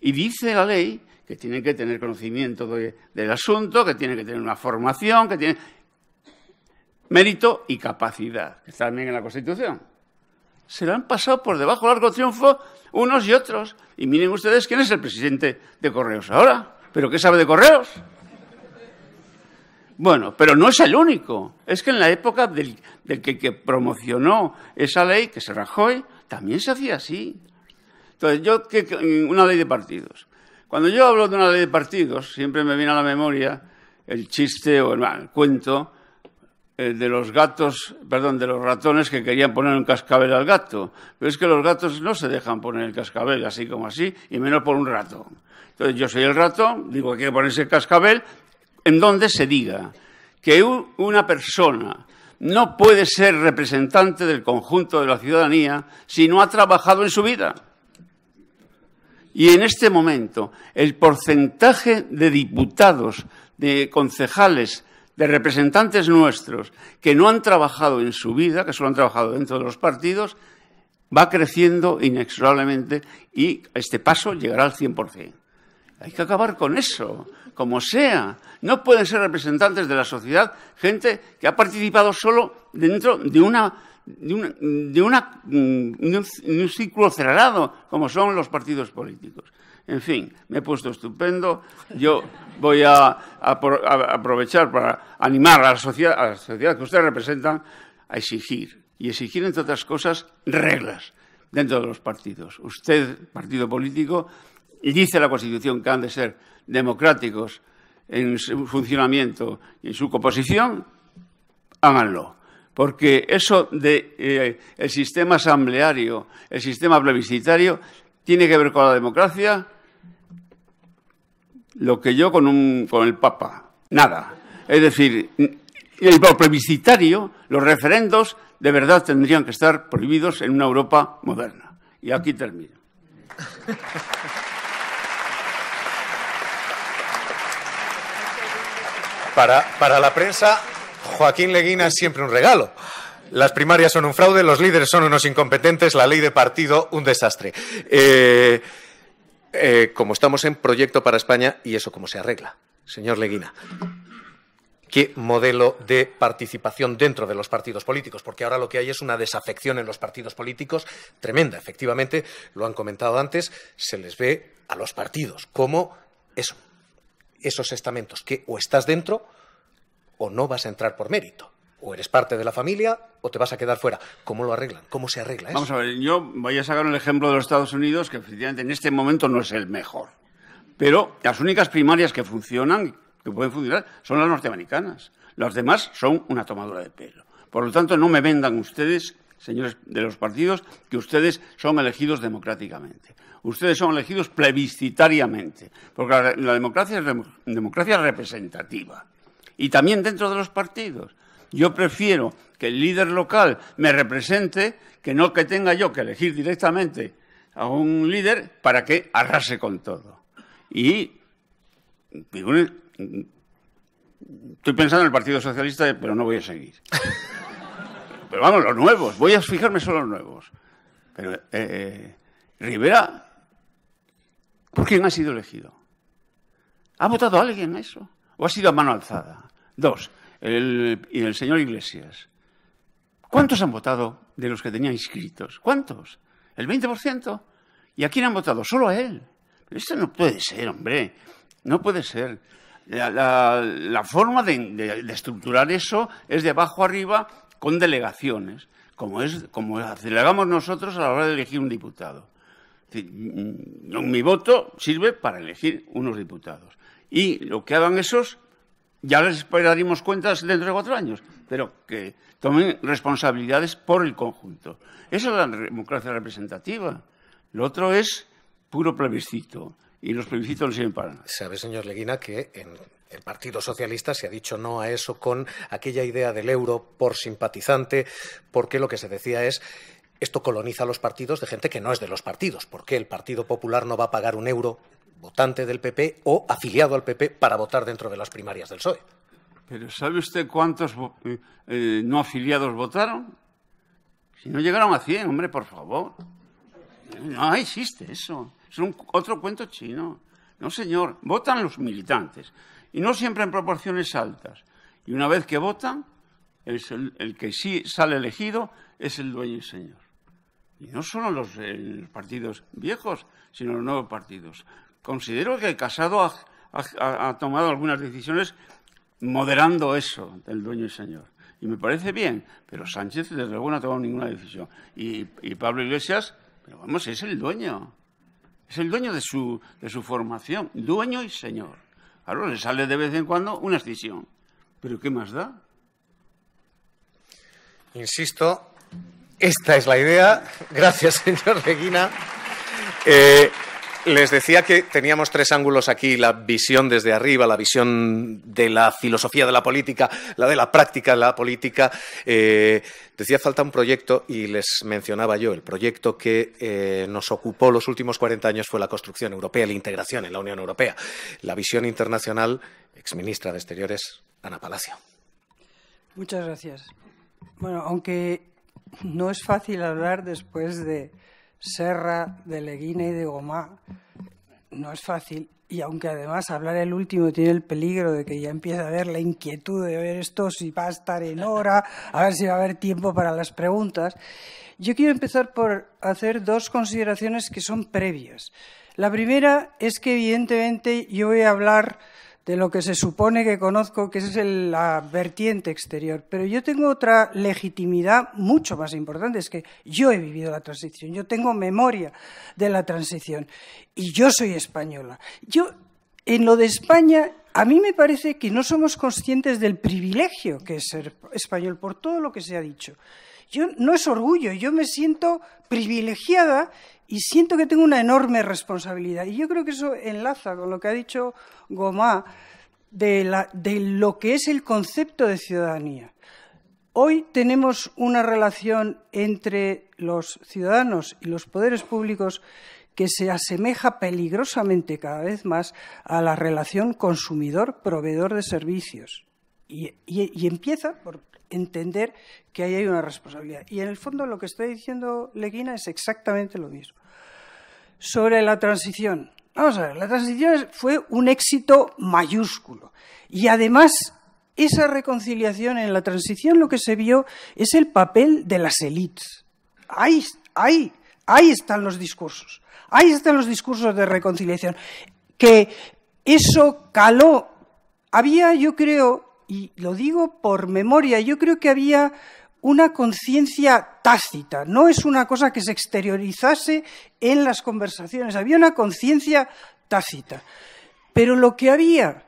Y dice la ley que tienen que tener conocimiento del asunto, que tienen que tener una formación, que tienen mérito y capacidad, que está bien en la Constitución. Se lo han pasado por debajo largo triunfo unos y otros. Y miren ustedes quién es el presidente de Correos ahora. ¿Pero qué sabe de Correos? Bueno, pero no es el único. Es que en la época del, que, que, promocionó esa ley, que se Rajoy, también se hacía así. Entonces, yo, que, una ley de partidos. Cuando yo hablo de una ley de partidos, siempre me viene a la memoria el chiste o el, cuento eh, de los gatos, perdón, de los ratones que querían poner un cascabel al gato. Pero es que los gatos no se dejan poner el cascabel así como así, y menos por un rato. Entonces yo soy el rato, digo que hay ponerse el cascabel, en donde se diga que una persona no puede ser representante del conjunto de la ciudadanía si no ha trabajado en su vida. Y en este momento, el porcentaje de diputados, de concejales, de representantes nuestros que no han trabajado en su vida, que solo han trabajado dentro de los partidos, va creciendo inexorablemente y este paso llegará al 100%. Hay que acabar con eso, como sea. No pueden ser representantes de la sociedad gente que ha participado solo dentro de una Mm, de, un, ciclo cerrado, como son los partidos políticos. En fin, me he puesto estupendo. Yo voy a, aprovechar para animar a la, sociedad, a la sociedad que ustedes representan a exigir. Y exigir, entre otras cosas, reglas dentro de los partidos. Usted, partido político, dice la Constitución que han de ser democráticos en su funcionamiento y en su composición, háganlo porque eso del eh, sistema asambleario, el sistema plebiscitario, tiene que ver con la democracia lo que yo con, el Papa, nada. Es decir, el plebiscitario, los referendos, de verdad tendrían que estar prohibidos en una Europa moderna. Y aquí termino. para la prensa Joaquín Leguina es siempre un regalo. Las primarias son un fraude, los líderes son unos incompetentes, la ley de partido un desastre. Eh, eh, como estamos en Proyecto para España, ¿y eso cómo se arregla? Señor Leguina, ¿qué modelo de participación dentro de los partidos políticos? Porque ahora lo que hay es una desafección en los partidos políticos tremenda. Efectivamente, lo han comentado antes, se les ve a los partidos como eso, esos estamentos que o estás dentro o no vas a entrar por mérito. O eres parte de la familia o te vas a quedar fuera. ¿Cómo lo arreglan? ¿Cómo se arregla eso? Vamos a ver, yo voy a sacar un ejemplo de los Estados Unidos que efectivamente en este momento no es el mejor. Pero las únicas primarias que funcionan, que pueden funcionar, son las norteamericanas. Las demás son una tomadura de pelo. Por lo tanto, no me vendan ustedes, señores de los partidos, que ustedes son elegidos democráticamente. Ustedes son elegidos plebiscitariamente, porque la, democracia es democracia representativa y también dentro de los partidos. Yo prefiero que el líder local me represente que no que tenga yo que elegir directamente a un líder para que arrase con todo. Y estoy pensando en el Partido Socialista, pero no voy a seguir. pero vamos, los nuevos, voy a fijarme solo en los nuevos. Pero eh, eh Rivera, ¿por quién ha sido elegido? ¿Ha votado alguien eso? ¿O ha sido a mano alzada? Dos, el, el señor Iglesias. ¿Cuántos han votado de los que tenían inscritos? ¿Cuántos? ¿El 20%? ¿Y a quién han votado? Solo a él. Esto no puede ser, hombre. No puede ser. La, forma de, estructurar eso es de abajo arriba con delegaciones, como, es, como delegamos nosotros a la hora de elegir un diputado. Mm, mm, mi voto sirve para elegir unos diputados. Y lo que hagan esos, ya les esperaremos cuentas dentro de cuatro años, pero que tomen responsabilidades por el conjunto. Esa es la democracia representativa. Lo otro es puro plebiscito y los plebiscitos no sirven para Sabe, señor Leguina, que en el Partido Socialista se ha dicho no a eso con aquella idea del euro por simpatizante, porque lo que se decía es esto coloniza a los partidos de gente que no es de los partidos. ¿Por qué el Partido Popular no va a pagar un euro votante del PP o afiliado al PP para votar dentro de las primarias del PSOE. Pero ¿sabe usted cuántos eh, eh, no afiliados votaron? Si no llegaron a 100, hombre, por favor. No existe eso. Es un, otro cuento chino. No, señor, votan los militantes y no siempre en proporciones altas. Y una vez que votan, el, que sí sale elegido es el dueño y señor. Y no solo los eh, partidos viejos, sino los nuevos partidos considero que Casado ha, tomado algunas decisiones moderando eso del dueño y señor. Y me parece bien, pero Sánchez desde luego no ha tomado ninguna decisión. Y, Pablo Iglesias, pero vamos, es el dueño. Es el dueño de su, formación, dueño y señor. Claro, le sale de vez en cuando una decisión, Pero ¿qué más da? Insisto, esta es la idea. Gracias, señor Regina. Eh, les decía que teníamos tres ángulos aquí, la visión desde arriba, la visión de la filosofía de la política, la de la práctica de la política. Eh, decía falta un proyecto y les mencionaba yo, el proyecto que eh, nos ocupó los últimos 40 años fue la construcción europea, la integración en la Unión Europea. La visión internacional, exministra de Exteriores, Ana Palacio. Muchas gracias. Bueno, aunque no es fácil hablar después de Serra, de Leguina y de Gomá no es fácil. Y aunque además hablar el último tiene el peligro de que ya empiece a haber la inquietud de ver esto, si va a estar en hora, a ver si va a haber tiempo para las preguntas. Yo quiero empezar por hacer dos consideraciones que son previas. La primera es que evidentemente yo voy a hablar de lo que se supone que conozco, que es la vertiente exterior. Pero yo tengo otra legitimidad mucho más importante, es que yo he vivido la transición, yo tengo memoria de la transición y yo soy española. Yo, en lo de España, a mí me parece que no somos conscientes del privilegio que es ser español por todo lo que se ha dicho. Yo no es orgullo, yo me siento privilegiada y siento que tengo una enorme responsabilidad. Y yo creo que eso enlaza con lo que ha dicho Goma de, lo que es el concepto de ciudadanía. Hoy tenemos una relación entre los ciudadanos y los poderes públicos que se asemeja peligrosamente cada vez más a la relación consumidor-proveedor de servicios. y, empieza por entender que ahí hay una responsabilidad. Y en el fondo lo que está diciendo Leguina es exactamente lo mismo. Sobre la transición. Vamos a ver, la transición fue un éxito mayúsculo. Y además, esa reconciliación en la transición lo que se vio es el papel de las élites. ahí, ahí están los discursos. Ahí están los discursos de reconciliación. Que eso caló. Había, yo creo, y lo digo por memoria, yo creo que había una conciencia tácita, no es una cosa que se exteriorizase en las conversaciones, había una conciencia tácita. Pero lo que había,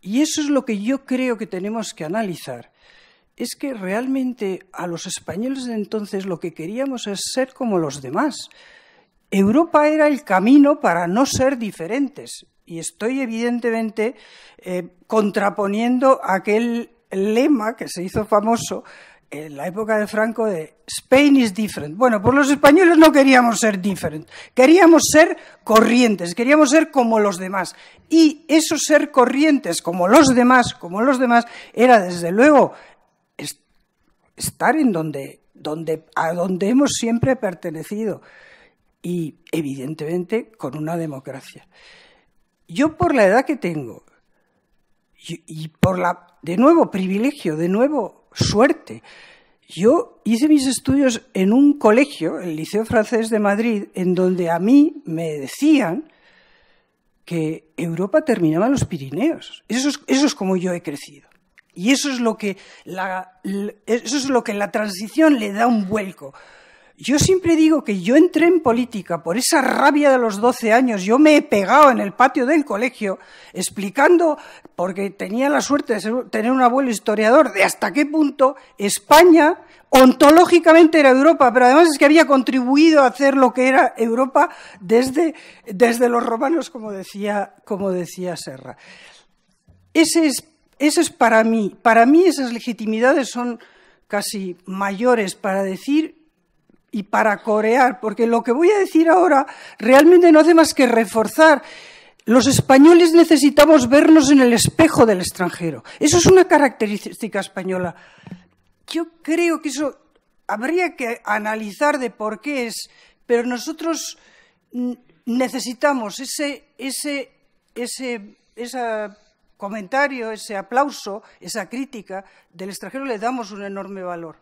y eso es lo que yo creo que tenemos que analizar, es que realmente a los españoles de entonces lo que queríamos es ser como los demás. Europa era el camino para no ser diferentes. Y estoy evidentemente eh, contraponiendo aquel lema que se hizo famoso en la época de Franco de Spain is different. Bueno, por pues los españoles no queríamos ser different, queríamos ser corrientes, queríamos ser como los demás. Y eso ser corrientes como los demás, como los demás, era desde luego estar en donde, a donde hemos siempre pertenecido y evidentemente con una democracia yo por la edad que tengo y, por la, de nuevo, privilegio, de nuevo, suerte, yo hice mis estudios en un colegio, el Liceo Francés de Madrid, en donde a mí me decían que Europa terminaba en los Pirineos. Eso es, eso es como yo he crecido. Y eso es lo que eso es lo que la transición le da un vuelco. Yo siempre digo que yo entré en política por esa rabia de los 12 años. Yo me he pegado en el patio del colegio explicando, porque tenía la suerte de tener un abuelo historiador, de hasta qué punto España ontológicamente era Europa, pero además es que había contribuido a hacer lo que era Europa desde, desde los romanos, como decía, como decía Serra. eso es para mí. Para mí esas legitimidades son casi mayores para decir y para corear, porque lo que voy a decir ahora realmente no hace más que reforzar. Los españoles necesitamos vernos en el espejo del extranjero. Eso es una característica española. Yo creo que eso habría que analizar de por qué es, pero nosotros necesitamos ese, ese, ese comentario, ese aplauso, esa crítica del extranjero le damos un enorme valor.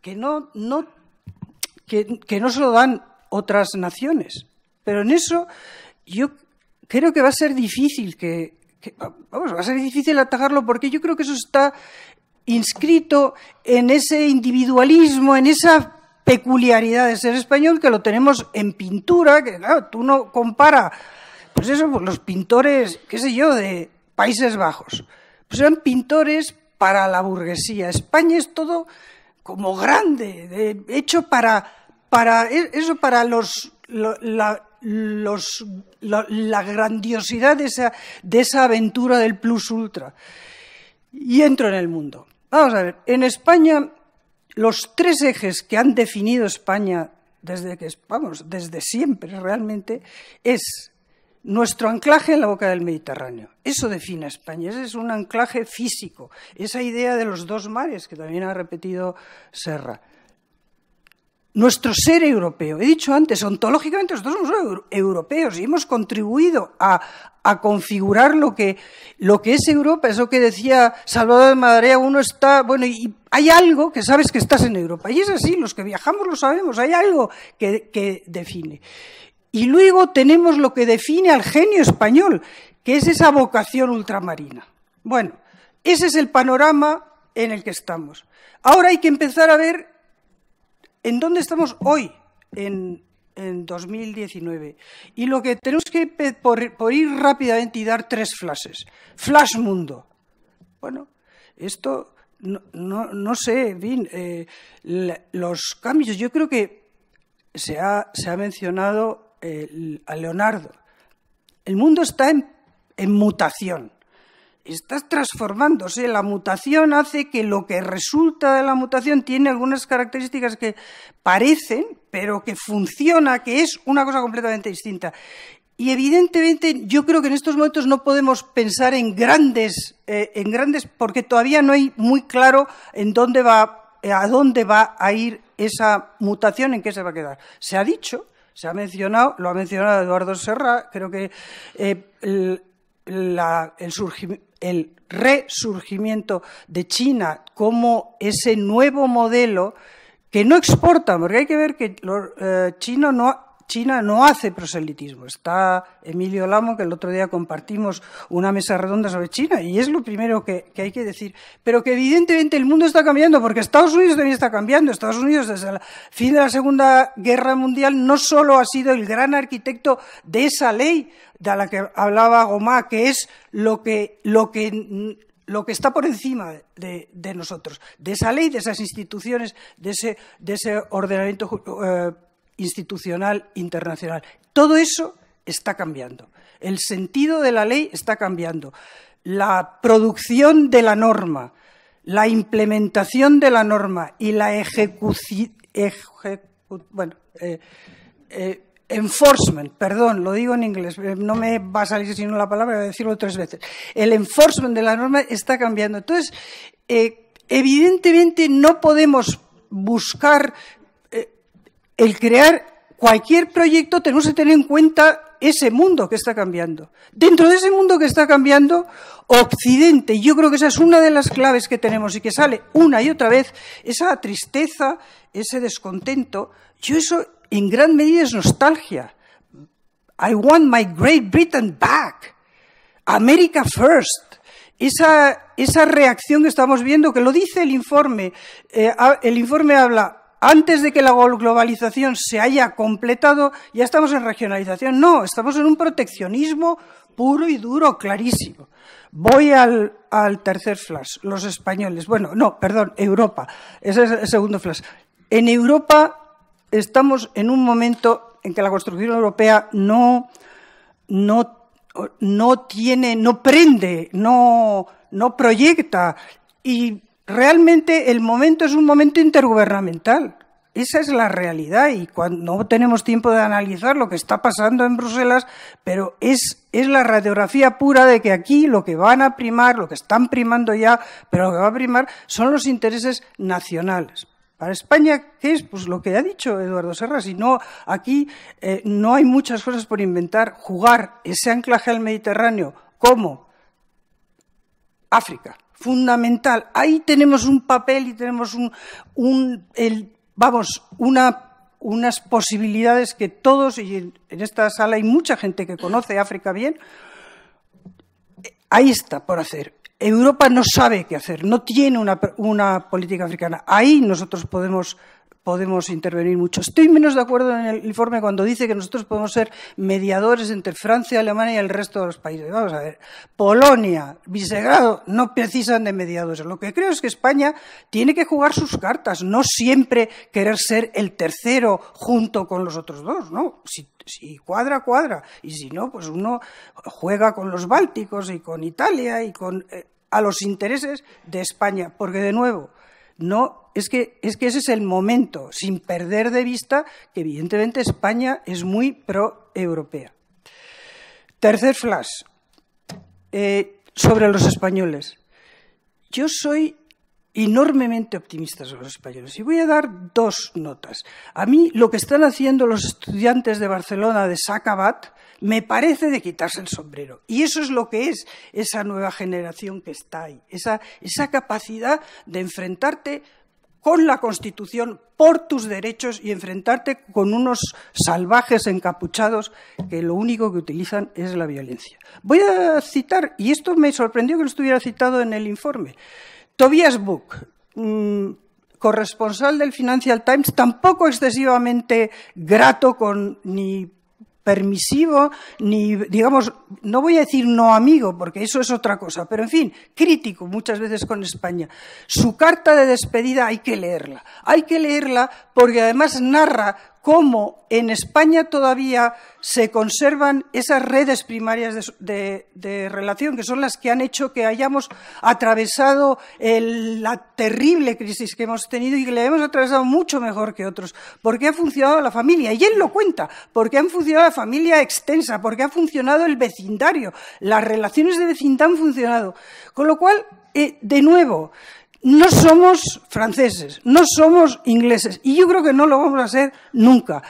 Que no que, no se lo dan otras naciones. Pero en eso yo creo que va a ser difícil que, vamos, va a ser difícil atajarlo porque yo creo que eso está inscrito en ese individualismo, en esa peculiaridad de ser español que lo tenemos en pintura, que tú no compara, pues eso, pues los pintores, qué sé yo, de Países Bajos, pues eran pintores para la burguesía. España es todo como grande, hecho para, e, eso para los, la, grandiosidad de esa, de esa aventura del plus ultra. Y entro en el mundo. Vamos a ver, en España los tres ejes que han definido España desde que vamos desde siempre realmente es nuestro anclaje en la boca del Mediterráneo, eso define a España, ese es un anclaje físico, esa idea de los dos mares que también ha repetido Serra. Nuestro ser europeo, he dicho antes, ontológicamente nosotros somos europeos y hemos contribuido a, configurar lo que, es Europa, eso que decía Salvador de Madarea, uno está, bueno, y hay algo que sabes que estás en Europa, y es así, los que viajamos lo sabemos, hay algo que define. Y luego tenemos lo que define al genio español, que es esa vocación ultramarina. Bueno, ese es el panorama en el que estamos. Ahora hay que empezar a ver en dónde estamos hoy, en, 2019. Y lo que tenemos que por, ir rápidamente y dar tres flashes. Flash mundo. Bueno, esto no, sé, bien, eh, los cambios. Yo creo que se ha, se ha mencionado a Leonardo. El mundo está en, mutación. está transformándose. La mutación hace que lo que resulta de la mutación tiene algunas características que parecen, pero que funciona, que es una cosa completamente distinta. Y evidentemente yo creo que en estos momentos no podemos pensar en grandes, eh, en grandes, porque todavía no hay muy claro en dónde va, eh, a dónde va a ir esa mutación, en qué se va a quedar. Se ha dicho se ha mencionado, lo ha mencionado Eduardo Serra, creo que eh, el, resurgimiento de China como ese nuevo modelo que no exporta, porque hay que ver que los eh, chinos no China no hace proselitismo. Está Emilio Lamo, que el otro día compartimos una mesa redonda sobre China, y es lo primero que, hay que decir. Pero que evidentemente el mundo está cambiando, porque Estados Unidos también está cambiando. Estados Unidos, desde el fin de la Segunda Guerra Mundial, no solo ha sido el gran arquitecto de esa ley de la que hablaba Gomá, que es lo que, lo que lo que está por encima de, nosotros, de esa ley, de esas instituciones, de ese, de ese ordenamiento eh, institucional internacional. Todo eso está cambiando. El sentido de la ley está cambiando. La producción de la norma, la implementación de la norma y la ejecución, bueno, eh, eh, enforcement, perdón, lo digo en inglés, eh, no me va a salir sino la palabra, voy a decirlo tres veces. El enforcement de la norma está cambiando. Entonces, evidentemente no podemos buscar el crear cualquier proyecto tenemos que tener en cuenta ese mundo que está cambiando. Dentro de ese mundo que está cambiando, Occidente, yo creo que esa es una de las claves que tenemos y que sale una y otra vez, esa tristeza, ese descontento, yo eso en gran medida es nostalgia. I want my Great Britain back. America first. Esa, esa reacción que estamos viendo, que lo dice el informe, eh, el informe habla antes de que la globalización se haya completado, ya estamos en regionalización. No, estamos en un proteccionismo puro y duro, clarísimo. Voy al, tercer flash, los españoles. Bueno, no, perdón, Europa. Ese es el segundo flash. En Europa estamos en un momento en que la construcción europea no, tiene, no prende, no, no proyecta y realmente el momento es un momento intergubernamental. Esa es la realidad y cuando, no tenemos tiempo de analizar lo que está pasando en Bruselas, pero es, es la radiografía pura de que aquí lo que van a primar, lo que están primando ya, pero lo que va a primar son los intereses nacionales. Para España, ¿qué es? Pues lo que ha dicho Eduardo Serra, si no, aquí eh, no hay muchas cosas por inventar. Jugar ese anclaje al Mediterráneo como África, fundamental. Ahí tenemos un papel y tenemos un, vamos, unas posibilidades que todos, y en esta sala hay mucha gente que conoce África bien, ahí está por hacer. Europa no sabe qué hacer, no tiene una, una política africana. Ahí nosotros podemos podemos intervenir mucho. Estoy menos de acuerdo en el informe cuando dice que nosotros podemos ser mediadores entre Francia, Alemania y el resto de los países. Vamos a ver, Polonia, Visegrado no precisan de mediadores. Lo que creo es que España tiene que jugar sus cartas, no siempre querer ser el tercero junto con los otros dos, ¿no? Si, cuadra, cuadra. Y si no, pues uno juega con los bálticos y con Italia y con eh, a los intereses de España, porque de nuevo, no es que, ese es el momento, sin perder de vista que evidentemente España es muy pro-europea. Tercer flash, eh, sobre los españoles. Yo soy enormemente optimista sobre los españoles. Y voy a dar dos notas. A mí lo que están haciendo los estudiantes de Barcelona de Sacabat me parece de quitarse el sombrero. Y eso es lo que es esa nueva generación que está ahí, esa capacidad de enfrentarte con la Constitución por tus derechos y enfrentarte con unos salvajes encapuchados que lo único que utilizan es la violencia. Voy a citar, y esto me sorprendió que lo estuviera citado en el informe, Tobias Buck, mm, corresponsal del Financial Times, tampoco excesivamente grato con, ni permisivo, ni, digamos, no voy a decir no amigo, porque eso es otra cosa, pero en fin, crítico muchas veces con España. Su carta de despedida hay que leerla. Hay que leerla porque además narra cómo en España todavía se conservan esas redes primarias de, relación, que son las que han hecho que hayamos atravesado la terrible crisis que hemos tenido y que la hemos atravesado mucho mejor que otros, porque ha funcionado la familia, y él lo cuenta, porque han funcionado la familia extensa, porque ha funcionado el vecindario, las relaciones de vecindad han funcionado. Con lo cual, eh, de nuevo, no somos franceses, no somos ingleses y yo creo que no lo vamos a ser nunca.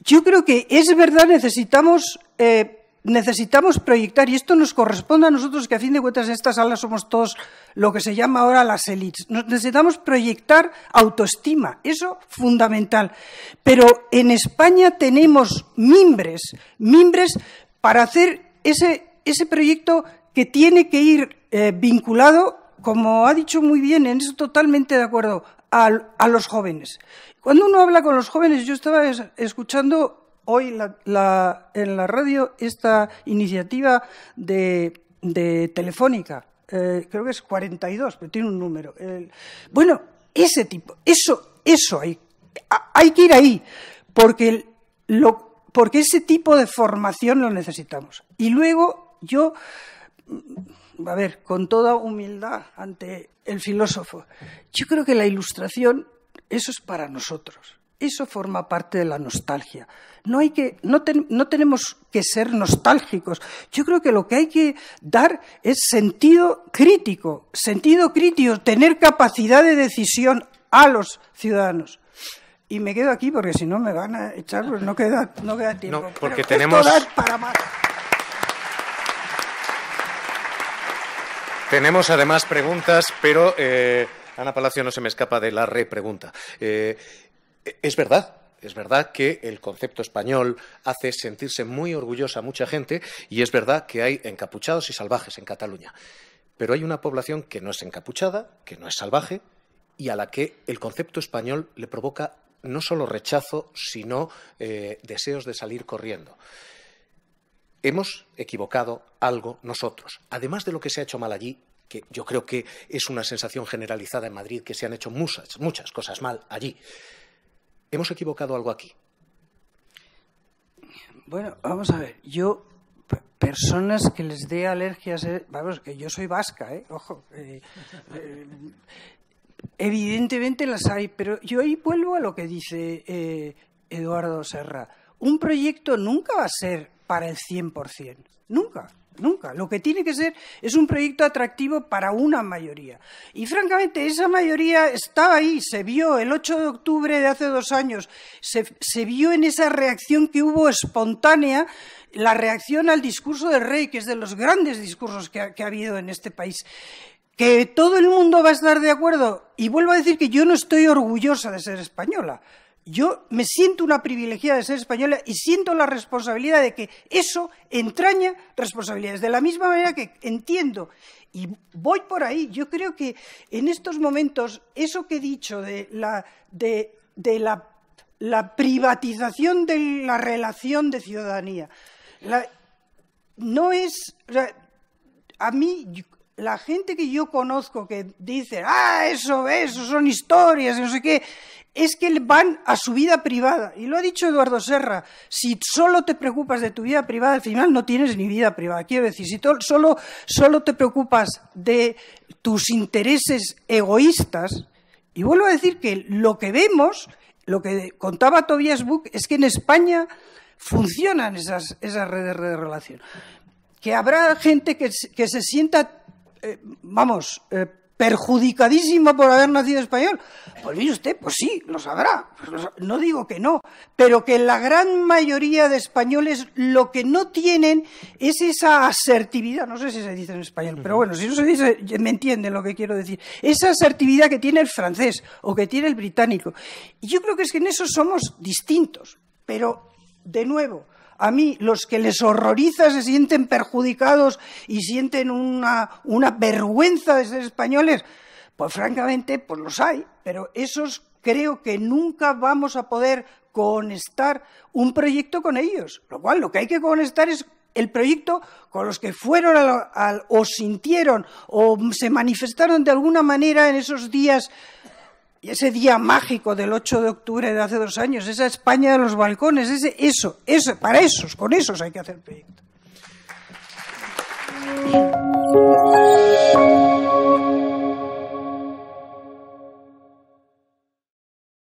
Yo creo que es verdad, necesitamos, eh, necesitamos proyectar y esto nos corresponde a nosotros que a fin de cuentas en esta sala somos todos lo que se llama ahora las élites. Necesitamos proyectar autoestima, eso fundamental. Pero en España tenemos mimbres, mimbres para hacer ese, proyecto que tiene que ir eh, vinculado como ha dicho muy bien, en eso totalmente de acuerdo, a, los jóvenes. Cuando uno habla con los jóvenes, yo estaba escuchando hoy en la radio esta iniciativa de, Telefónica, eh, creo que es 42, pero tiene un número. bueno, ese tipo, eso, eso hay, hay que ir ahí, porque, porque ese tipo de formación lo necesitamos. Y luego yo a ver, con toda humildad ante el filósofo, yo creo que la ilustración, eso es para nosotros. Eso forma parte de la nostalgia. No, hay que, no, no tenemos que ser nostálgicos. Yo creo que lo que hay que dar es sentido crítico, sentido crítico, tener capacidad de decisión a los ciudadanos y me quedo aquí porque si no me van a echar, pues no queda, no queda tiempo. porque tenemos. Tenemos además preguntas, pero eh, Ana Palacio no se me escapa de la repregunta. pregunta eh, e-, es verdad es verdad que el concepto español hace sentirse muy orgullosa a mucha gente y es verdad que hay encapuchados y salvajes en Cataluña. Pero hay una población que no es encapuchada, que no es salvaje y a la que el concepto español le provoca no solo rechazo, sino eh, deseos de salir corriendo hemos equivocado algo nosotros. Además de lo que se ha hecho mal allí, que yo creo que es una sensación generalizada en Madrid, que se han hecho muchas, muchas cosas mal allí. ¿Hemos equivocado algo aquí? Bueno, vamos a ver. Yo, personas que les dé alergias, eh, vamos, que yo soy vasca, ¿eh? Ojo. Eh, eh, evidentemente las hay, pero yo ahí vuelvo a lo que dice Eduardo Serra un proyecto nunca va a ser para el 100%, nunca. Nunca. Lo que tiene que ser es un proyecto atractivo para una mayoría. Y francamente, esa mayoría estaba ahí, se vio el 8 de octubre de hace dos años, se, vio en esa reacción que hubo espontánea la reacción al discurso del rey, que es de los grandes discursos que ha, habido en este país. Que todo el mundo va a estar de acuerdo. Y vuelvo a decir que yo no estoy orgullosa de ser española. Yo me siento una privilegiada de ser española y siento la responsabilidad de que eso entraña responsabilidades. De la misma manera que entiendo y voy por ahí, yo creo que en estos momentos eso que he dicho de la, privatización de la relación de ciudadanía no es... a mí, la gente que yo conozco que dice, ah, eso, eso son historias, no sé qué, es que van a su vida privada. Y lo ha dicho Eduardo Serra, si solo te preocupas de tu vida privada, al final no tienes ni vida privada. Quiero decir, si solo, te preocupas de tus intereses egoístas, y vuelvo a decir que lo que vemos, lo que contaba Tobias Buck, es que en España funcionan esas, redes de relación. Que habrá gente que se sienta eh, vamos, eh, perjudicadísima por haber nacido español. Pues mire usted, pues sí, lo sabrá. No digo que no, pero que la gran mayoría de españoles lo que no tienen es esa asertividad, no sé si se dice en español, pero bueno, si no se dice, me entienden lo que quiero decir. Esa asertividad que tiene el francés o que tiene el británico. Y yo creo que es que en eso somos distintos, pero de nuevo, a mí los que les horroriza se sienten perjudicados y sienten una, vergüenza de ser españoles, pues francamente, pues los hay, pero esos creo que nunca vamos a poder conectar un proyecto con ellos. Lo cual, lo que hay que conectar es el proyecto con los que fueron o sintieron o se manifestaron de alguna manera en esos días y ese día mágico del 8 de octubre de hace dos años, esa España de los balcones, ese, eso, eso, para esos, con esos hay que hacer el proyecto.